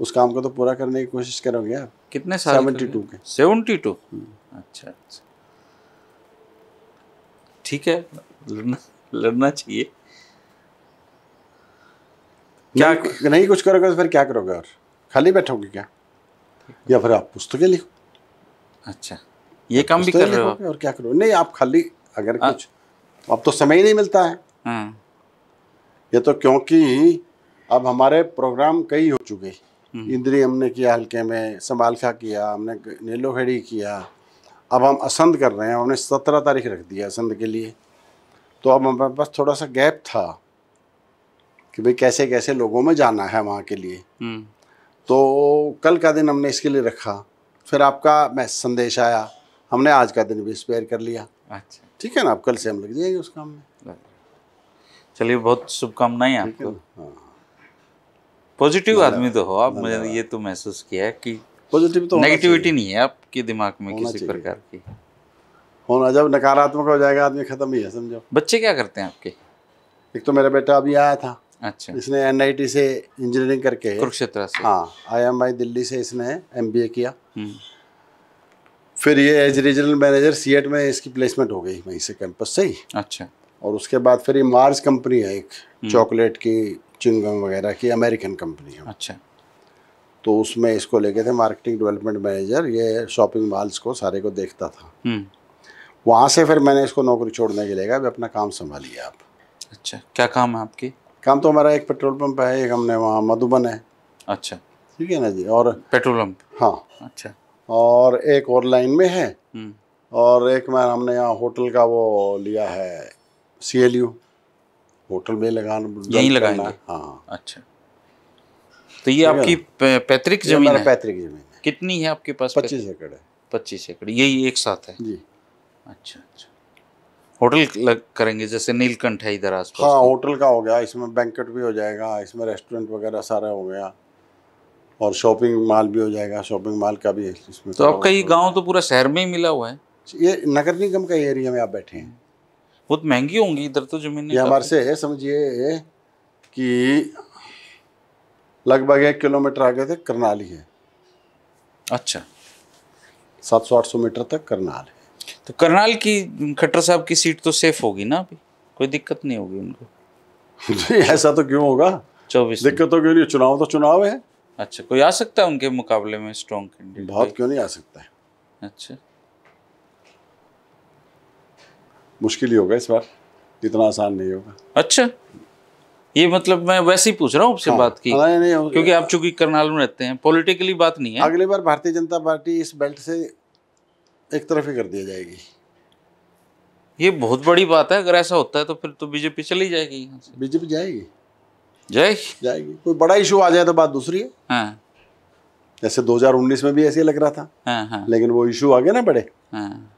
उस काम को तो पूरा करने की कोशिश करोगे आप कितने साल सेवेंटी टू के सेवेंटी टू हम्म। अच्छा अच्छा ठीक है लड़ना लड़ना चाहिए क्या नहीं, नहीं कुछ करोगे तो फिर क्या करोगे और खाली बैठोगे क्या या फिर आप पुस्तकें लिखो अच्छा ये काम भी कर रहे हो और क्या करोगे नहीं आप खाली अगर हाँ। कुछ अब तो समय ही नहीं मिलता है हाँ। ये तो क्योंकि अब हमारे प्रोग्राम कई हो चुके हम्म। इंद्री हमने किया हल्के में संभालखा किया हमने नीलो खेड़ी किया अब हम असंध कर रहे हैं हमने सत्रह तारीख रख दिया असंध के लिए तो अब हमारे पास थोड़ा सा गैप था कि भाई कैसे कैसे लोगों में जाना है वहाँ के लिए हम्म। तो कल का दिन हमने इसके लिए रखा फिर आपका मैं संदेश आया हमने आज का दिन भी स्पेयर कर लिया अच्छा ठीक है ना आप कल से हम लग जाएंगे उस काम में चलिए बहुत शुभकामनाएं आपको हाँ। पॉजिटिव आदमी तो हो आप मुझे ये तो महसूस किया है कि पॉजिटिव तो नेगेटिविटी नहीं है आपके दिमाग में किसी प्रकार की होना जब नकारात्मक हो जाएगा आदमी खत्म ही है समझो बच्चे क्या करते हैं आपके एक तो मेरा बेटा अभी आया था अच्छा इसने एन से इंजीनियरिंग करके कुरुक्षेत्र से हाँ आई दिल्ली से इसने एम किया हम्म। फिर ये एज रीजनल मैनेजर सी में इसकी प्लेसमेंट हो गई वहीं से कैंपस से ही अच्छा और उसके बाद फिर ये मार्स कंपनी है एक चॉकलेट हम्म। की चिंगम वगैरह की अमेरिकन कंपनी है अच्छा तो उसमें इसको लेके थे मार्केटिंग डेवलपमेंट मैनेजर ये शॉपिंग मॉल्स को सारे को देखता था हम्म। वहाँ से फिर मैंने इसको नौकरी छोड़ने के लिए कहा अपना काम संभालिए आप अच्छा क्या काम है आपकी काम तो हमारा एक पेट्रोल पंप है एक हमने वहाँ मधुबन है अच्छा ठीक है ना जी और पेट्रोल पंप हाँ अच्छा और एक और लाइन में है हम्म। और एक मैं हमने यहाँ होटल का वो लिया है सी एल यू होटल में लगाना यहीं लगाएंगे हाँ अच्छा तो ये आपकी पैतृक जमीन है पैतृक जमीन है कितनी है आपके पास पच्चीस एकड़ है पच्चीस एकड़ यही एक साथ है जी अच्छा अच्छा होटल लग करेंगे जैसे नीलकंठ है इधर आसपास हाँ होटल का हो गया इसमें बैंकेट भी हो जाएगा इसमें रेस्टोरेंट वगैरह सारा हो गया और शॉपिंग मॉल भी हो जाएगा शॉपिंग मॉल का भी इसमें तो आपका ये गांव तो पूरा शहर में ही मिला हुआ है ये नगर निगम का एरिया में आप बैठे हैं बहुत महंगी होंगी इधर तो जमीन ये हमारे से है समझिए कि लगभग एक किलोमीटर आगे तक करनाल ही है अच्छा सात सौ आठ सौ मीटर तक करनाल है तो करनाल की खट्टर साहब की सीट तो सेफ होगी ना अभी कोई दिक्कत नहीं होगी उनको ऐसा तो क्यों होगा चौबीस दिक्कत तो क्यों नहीं चुनाव तो चुनाव है अच्छा कोई आ सकता है उनके मुकाबले में स्ट्रॉन्ग कैंडिडेट बहुत क्यों नहीं आ सकता है अच्छा मुश्किल ही होगा इस बार इतना आसान नहीं होगा अच्छा ये मतलब मैं वैसे ही पूछ रहा हूँ हाँ, बात की नहीं, नहीं क्योंकि आप चूंकि करनाल में रहते हैं पॉलिटिकली बात नहीं है अगली बार भारतीय जनता पार्टी इस बेल्ट से एक तरफ ही कर दिया जाएगी ये बहुत बड़ी बात है अगर ऐसा होता है तो फिर तो बीजेपी चली जाएगी बीजेपी जाएगी जाएगी जाएगी कोई बड़ा इशू आ जाए तो बात दूसरी है हाँ। जैसे 2019 में भी ऐसे लग रहा था हाँ, हाँ। लेकिन वो इशू आ आगे ना बड़े हाँ।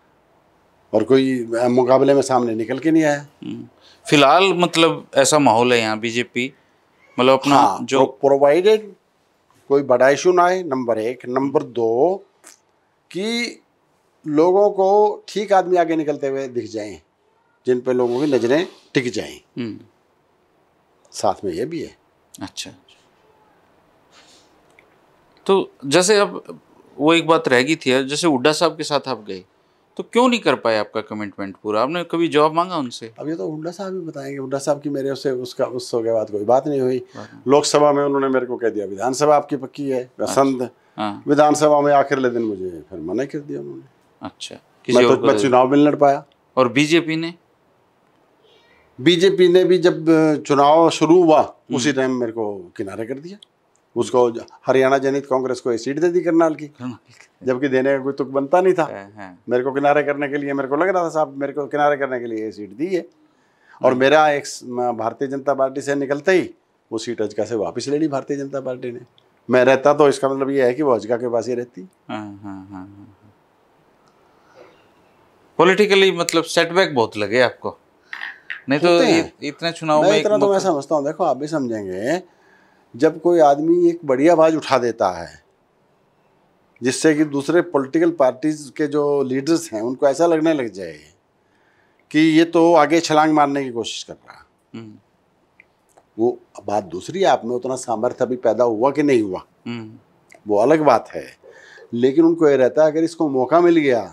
और कोई मुकाबले में सामने निकल के नहीं आया हम्म। फिलहाल मतलब ऐसा माहौल है यहाँ बीजेपी मतलब अपना हाँ, जो प्रोवाइडेड कोई बड़ा इशू ना आए नंबर एक नंबर दो कि लोगों को ठीक आदमी आगे निकलते हुए दिख जाए जिन पे लोगों की नज़रें टिक जाए हम्म। साथ में ये भी है अच्छा तो जैसे अब वो एक बात रह गई थी जैसे हुड्डा साहब के साथ आप गए तो क्यों नहीं कर पाए आपका कमिटमेंट पूरा आपने कभी जॉब मांगा उनसे अब ये तो हुडा साहब ही बताएंगे हुडा साहब की मेरे उससे उसका उससे के बाद कोई बात नहीं हुई हाँ। लोकसभा में उन्होंने मेरे को कह दिया विधानसभा आपकी पक्की है पसंद अच्छा, हाँ। विधानसभा में आखिरले दिन मुझे फिर मना कर दिया उन्होंने अच्छा मैं तो मैं चुनाव में लड़ पाया और बीजेपी ने बीजेपी ने भी जब चुनाव शुरू हुआ हम्म। उसी टाइम मेरे को किनारे कर दिया उसको हरियाणा जनित कांग्रेस को ये सीट दे दी करनाल की जबकि देने का कोई तुक बनता नहीं था हाँ, हाँ। मेरे को किनारे करने के लिए मेरे को लग रहा था साहब मेरे को किनारे करने के लिए ये सीट दी है और हाँ। मेरा एक भारतीय जनता पार्टी से निकलते ही वो सीट अजका से वापस ले ली भारतीय जनता पार्टी ने मैं रहता तो इसका मतलब ये है कि वो अजका के पास ही रहती पॉलिटिकली मतलब सेटबैक बहुत लगे आपको नहीं तो इतने चुनाव में इतना तो मैं समझता हूँ देखो आप भी समझेंगे जब कोई आदमी एक बड़ी आवाज़ उठा देता है जिससे कि दूसरे पॉलिटिकल पार्टीज़ के जो लीडर्स हैं उनको ऐसा लगने लग जाए कि ये तो आगे छलांग मारने की कोशिश कर रहा हम्म। वो बात दूसरी आप में उतना सामर्थ्य अभी पैदा हुआ कि नहीं हुआ हम्म। वो अलग बात है लेकिन उनको ये रहता है अगर इसको मौका मिल गया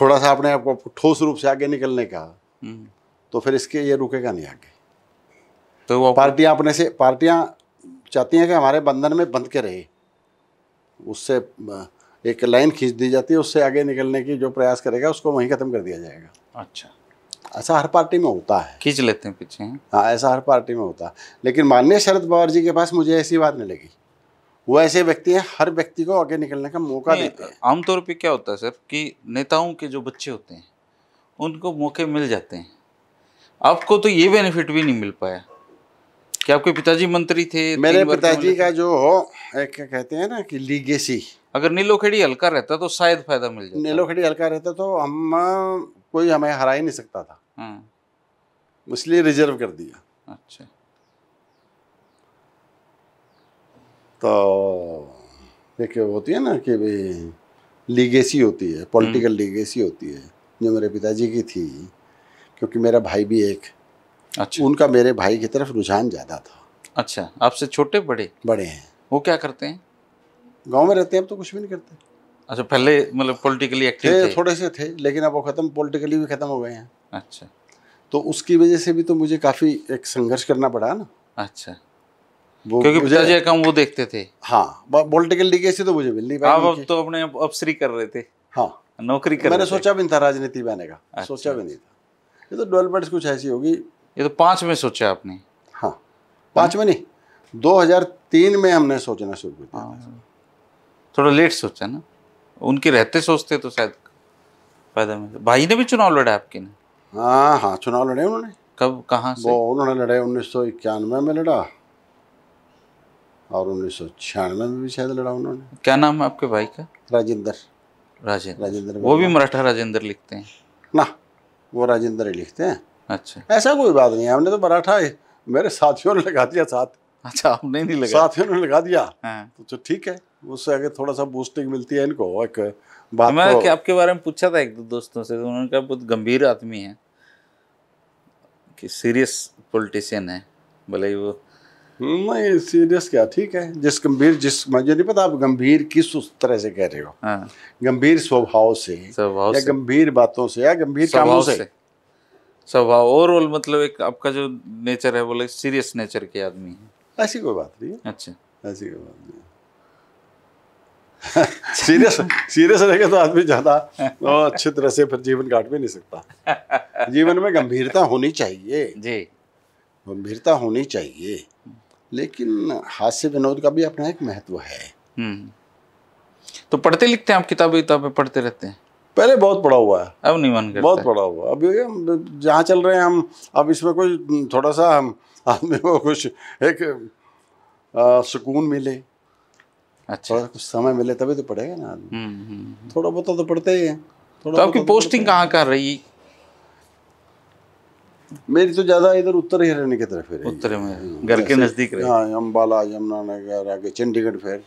थोड़ा सा अपने आप को ठोस रूप से आगे निकलने का हम्म। तो फिर इसके ये रुकेगा नहीं आगे तो वो पार्टियां अपने से पार्टियां चाहती हैं कि हमारे बंधन में बंध के रहे उससे एक लाइन खींच दी जाती है उससे आगे निकलने की जो प्रयास करेगा उसको वहीं ख़त्म कर दिया जाएगा अच्छा ऐसा हर पार्टी में होता है खींच लेते हैं पीछे हाँ ऐसा हर पार्टी में होता है लेकिन माननीय शरद पवार जी के पास मुझे ऐसी बात नहीं लगी वो ऐसे व्यक्ति हैं हर व्यक्ति को आगे निकलने का मौका देते हैं आमतौर पर क्या होता है सर कि नेताओं के जो बच्चे होते हैं उनको मौके मिल जाते हैं आपको तो ये बेनिफिट भी नहीं मिल पाया क्या आपके पिताजी मंत्री थे मेरे पिताजी का जो हो एक कहते हैं ना कि लीगेसी अगर नीलोखेड़ी हल्का रहता तो शायद फायदा मिल जाता नीलोखेड़ी हल्का रहता तो हम कोई हमें हरा ही नहीं सकता था हाँ। इसलिए रिजर्व कर दिया अच्छा तो एक होती है ना कि भाई लीगेसी होती है पॉलिटिकल हम्म। लीगेसी होती है जो मेरे पिताजी की थी क्योंकि मेरा भाई भी एक अच्छा उनका मेरे भाई की तरफ रुझान ज़्यादा था अच्छा आपसे छोटे बड़े बड़े हैं वो क्या करते हैं गांव में रहते हैं अब तो कुछ भी नहीं करते अच्छा पहले मतलब पॉलिटिकली एक्टिव थे, थे थोड़े से थे लेकिन अब वो ख़त्म पॉलिटिकली भी ख़त्म हो गए हैं अच्छा तो उसकी वजह से भी तो मुझे काफ़ी एक संघर्ष करना पड़ा ना अच्छा वो क्योंकि मुझे कम वो देखते थे हाँ पोलिटिकल लीकेज से तो मुझे मिल नहीं पाया अब तो अपने अफसरी कर रहे थे हाँ नौकरी कर मैंने सोचा भी नहीं था राजनीति में आने का सोचा अच्छा। भी नहीं था ये तो डेवलपमेंट्स कुछ ऐसी होगी ये तो पांच में सोचा आपने हाँ पांच में नहीं 2003 में हमने सोचना शुरू किया हाँ, हाँ। थोड़ा लेट सोचा ना उनके रहते सोचते तो शायद फायदा मिलता भाई ने भी चुनाव लड़ा आपके ने हाँ हाँ चुनाव लड़े उन्होंने कब कहाँ से वो उन्होंने लड़े उन्नीस सौ इक्यानवे में लड़ा और उन्नीस सौ छियानवे में भी शायद लड़ा उन्होंने क्या नाम है आपके भाई का राजेंद्र राजेंद्र राजेंद्र वो भी मराठा राजेंद्र लिखते हैं ना वो राजेंद्र ही लिखते हैं अच्छा ऐसा कोई बात नहीं हमने तो पराठा मेरे साथियों ने लगा दिया साथ अच्छा आपने नहीं लगा साथियों ने लगा दिया हाँ। तो ठीक है उससे आगे थोड़ा सा बूस्टिंग मिलती है इनको एक बात मैं तो... आपके बारे में पूछा था एक दो दोस्तों से तो उन्होंने कहा बहुत गंभीर आदमी है कि सीरियस पॉलिटिशियन है भले ही वो नहीं सीरियस क्या ठीक है जिस गंभीर जिस मुझे नहीं पता आप गंभीर किस उस तरह से कह रहे हो हाँ। गंभीर स्वभाव से से या गंभीर बातों से या गंभीर कामों से, से स्वभाव ओवरऑल मतलब एक आपका जो नेचर है बोले सीरियस नेचर के आदमी है ऐसी कोई बात नहीं है अच्छा ऐसी कोई बात नहीं सीरियस सीरियस रहेगा तो आदमी ज्यादा अच्छे तरह से फिर जीवन काट भी नहीं सकता जीवन में गंभीरता होनी चाहिए जी गंभीरता होनी चाहिए लेकिन हास्य विनोद का भी अपना एक महत्व है हम्म। तो पढ़ते लिखते हैं आप किताबें किताबें पढ़ते रहते हैं पहले बहुत पड़ा हुआ है अब नहीं मन करता बहुत पड़ा हुआ अभी जहाँ चल रहे हैं हम अब इसमें कुछ हम्म, थोड़ा सा हम आदमी को कुछ एक सुकून मिले अच्छा कुछ समय मिले तभी तो पड़ेगा ना आदमी हम्म, हम्म, थोड़ा बहुत तो पड़ता ही है तो आपकी तो पोस्टिंग कहाँ कर रही मेरी तो ज्यादा इधर उत्तर हरियाणा की तरफ उत्तर में हाँ, घर के नजदीक हाँ अम्बाला यमुनानगर आगे चंडीगढ़ फिर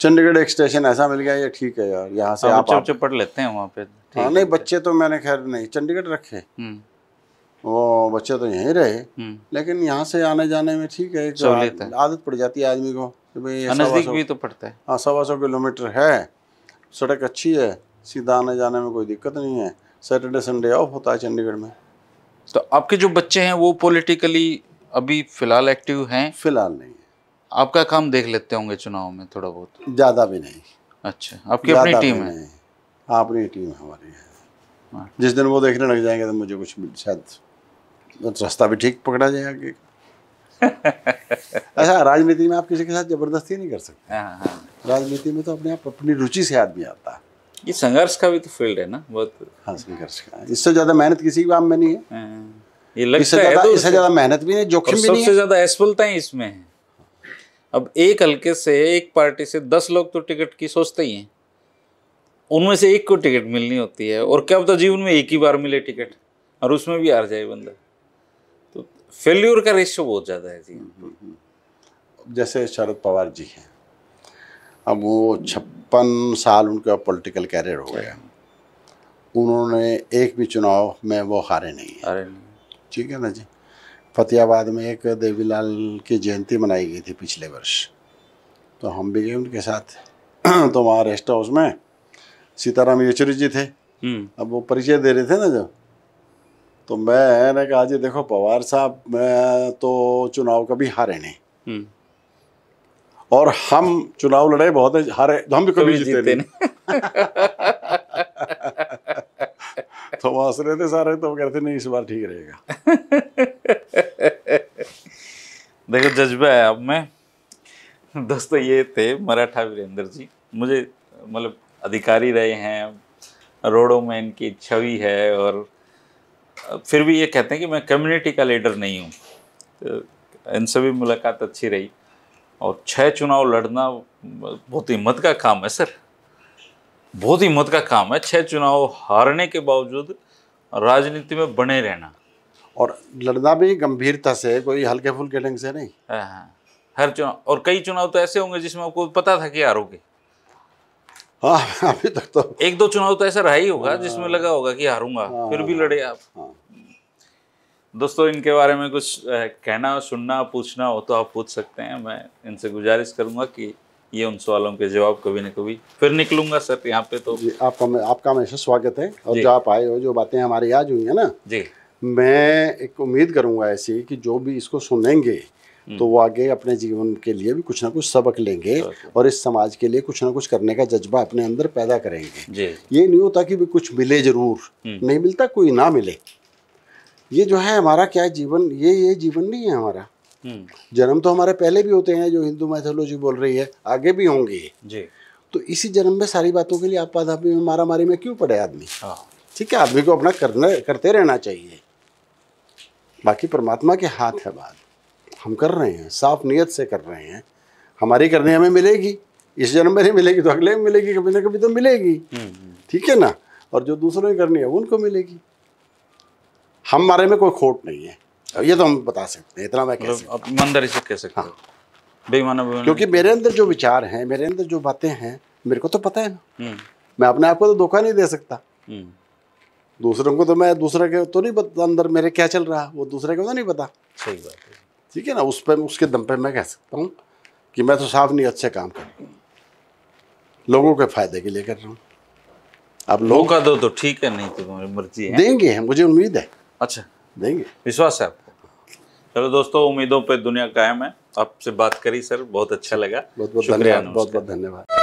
चंडीगढ़ एक स्टेशन ऐसा मिल गया ये ठीक है यार यहाँ से हाँ, आप बच्चे पढ़ लेते हैं वहाँ पे हाँ नहीं बच्चे तो मैंने खैर नहीं चंडीगढ़ रखे हम्म। वो बच्चे तो यहीं रहे हम्म। लेकिन यहाँ से आने जाने में ठीक है आदत पड़ जाती है आदमी को नजदीक भी तो पड़ता है हाँ सवा सौ किलोमीटर है सड़क अच्छी है सीधा आने जाने में कोई दिक्कत नहीं है सैटरडे संडे ऑफ होता है चंडीगढ़ में तो आपके जो बच्चे हैं वो पॉलिटिकली अभी फिलहाल एक्टिव हैं फिलहाल नहीं आपका काम देख लेते होंगे चुनाव में थोड़ा बहुत ज़्यादा भी नहीं अच्छा आपकी अपनी टीम है अपनी टीम हमारी है हाँ। जिस दिन वो देखने लग जाएंगे तो मुझे कुछ शायद रास्ता भी ठीक पकड़ा जाए आगे अच्छा राजनीति में आप किसी के साथ जबरदस्ती नहीं कर सकते हाँ, हाँ। राजनीति में तो अपने आप अपनी रुचि से आदमी आता है ये संघर्ष का भी तो फील्ड है ना बहुत हाँ संघर्ष का इससे ज्यादा मेहनत किसी काम में नहीं है ये लगता इससे ज्यादा तो इससे ज्यादा मेहनत भी नहीं जोखिम भी नहीं सबसे ज्यादा असफलता है इसमें है अब एक हल्के से एक पार्टी से दस लोग तो टिकट की सोचते ही हैं उनमें से एक को टिकट मिलनी होती है और क्या होता जीवन में एक ही बार मिले टिकट और उसमें भी हार जाए बंदा तो फेल्यूर का रेशियो बहुत ज़्यादा है जी जैसे शरद पवार जी हैं अब वो छप्पन साल उनका पॉलिटिकल कैरियर हो गया उन्होंने एक भी चुनाव में वो हारे नहीं हारे नहीं ठीक है ना जी फतेहाबाद में एक देवीलाल की जयंती मनाई गई थी पिछले वर्ष तो हम भी गए उनके साथ तो वहाँ रेस्ट हाउस में सीताराम येचुरी जी थे हम्म। अब वो परिचय दे रहे थे ना जब तो मैंने कहा जी देखो पवार साहब मैं तो चुनाव कभी हारे नहीं हम्म। और हम चुनाव लड़े बहुत हारे तो हम भी कभी जीते नहीं तो हंस रहे थे सारे तो कहते नहीं इस बार ठीक रहेगा देखो जज्बा है अब मैं दोस्तों ये थे मराठा वीरेंद्र जी मुझे मतलब अधिकारी रहे हैं रोडों में इनकी छवि है और फिर भी ये कहते हैं कि मैं कम्युनिटी का लीडर नहीं हूँ तो इन सभी मुलाकात अच्छी रही और छः चुनाव लड़ना बहुत हिम्मत का काम है सर बहुत ही मत का काम है छह चुनाव हारने के बावजूद राजनीति में बने रहना और लड़ना भी गंभीरता से कोई हल्के फुल्के ढंग से नहीं हाँ, हाँ। हर चुनाव और कई चुनाव तो ऐसे होंगे जिसमें आपको पता था कि हारोगे हाँ, अभी तक तो एक दो चुनाव तो ऐसा रहा ही होगा जिसमें लगा होगा कि हारूंगा फिर भी लड़े आप दोस्तों इनके बारे में कुछ कहना सुनना पूछना हो तो आप पूछ सकते हैं मैं इनसे गुजारिश करूंगा कि ये उन सवालों के जवाब कभी ना कभी फिर निकलूंगा सर यहाँ पे तो जी आपका मैं आपका हमेशा स्वागत है और जो आप आए हो जो बातें हमारे याद हुई है ना जी मैं एक उम्मीद करूंगा ऐसी कि जो भी इसको सुनेंगे हम्म। तो वो आगे अपने जीवन के लिए भी कुछ ना कुछ सबक लेंगे और इस समाज के लिए कुछ ना कुछ करने का जज्बा अपने अंदर पैदा करेंगे ये नहीं होता कि भी कुछ मिले जरूर हम्म। नहीं मिलता कोई ना मिले ये जो है हमारा क्या जीवन ये ये जीवन नहीं है हमारा जन्म तो हमारे पहले भी होते हैं जो हिंदू मैथोलॉजी बोल रही है आगे भी होंगे जी तो इसी जन्म में सारी बातों के लिए आप आधापी में मारा मारी में क्यों पड़े आदमी हाँ। ठीक है आदमी को अपना करने करते रहना चाहिए बाकी परमात्मा के हाथ है बात हम कर रहे हैं साफ नियत से कर रहे हैं हमारी करने हमें मिलेगी इस जन्म में नहीं मिलेगी तो अगले में मिलेगी कभी ना कभी तो मिलेगी हम्म, हम्म। ठीक है ना और जो दूसरों की करनी है उनको मिलेगी हमारे में कोई खोट नहीं है अब ये तो हम बता सकते हैं इतना मैं कह मतलब सकता हूँ ईमानदारी से कह सकते हाँ बेईमाना क्योंकि मेरे अंदर जो विचार हैं मेरे अंदर जो बातें हैं मेरे को तो पता है ना हम्म। मैं अपने आप को तो धोखा नहीं दे सकता हम्म। दूसरों को तो मैं दूसरे के तो नहीं पता अंदर मेरे क्या चल रहा है वो दूसरे को तो नहीं पता सही बात है ठीक है ना उस पर उसके दम पे मैं कह सकता हूँ कि मैं तो साफ नहीं अच्छे काम कर लोगों के फायदे के लिए कर रहा हूँ अब लोग का दो तो ठीक है नहीं तो मर्जी देंगे मुझे उम्मीद है अच्छा देंगे विश्वास है आपको चलो दोस्तों उम्मीदों पे दुनिया कायम है आपसे बात करी सर बहुत अच्छा लगा बहुत बहुत धन्यवाद बहुत बहुत धन्यवाद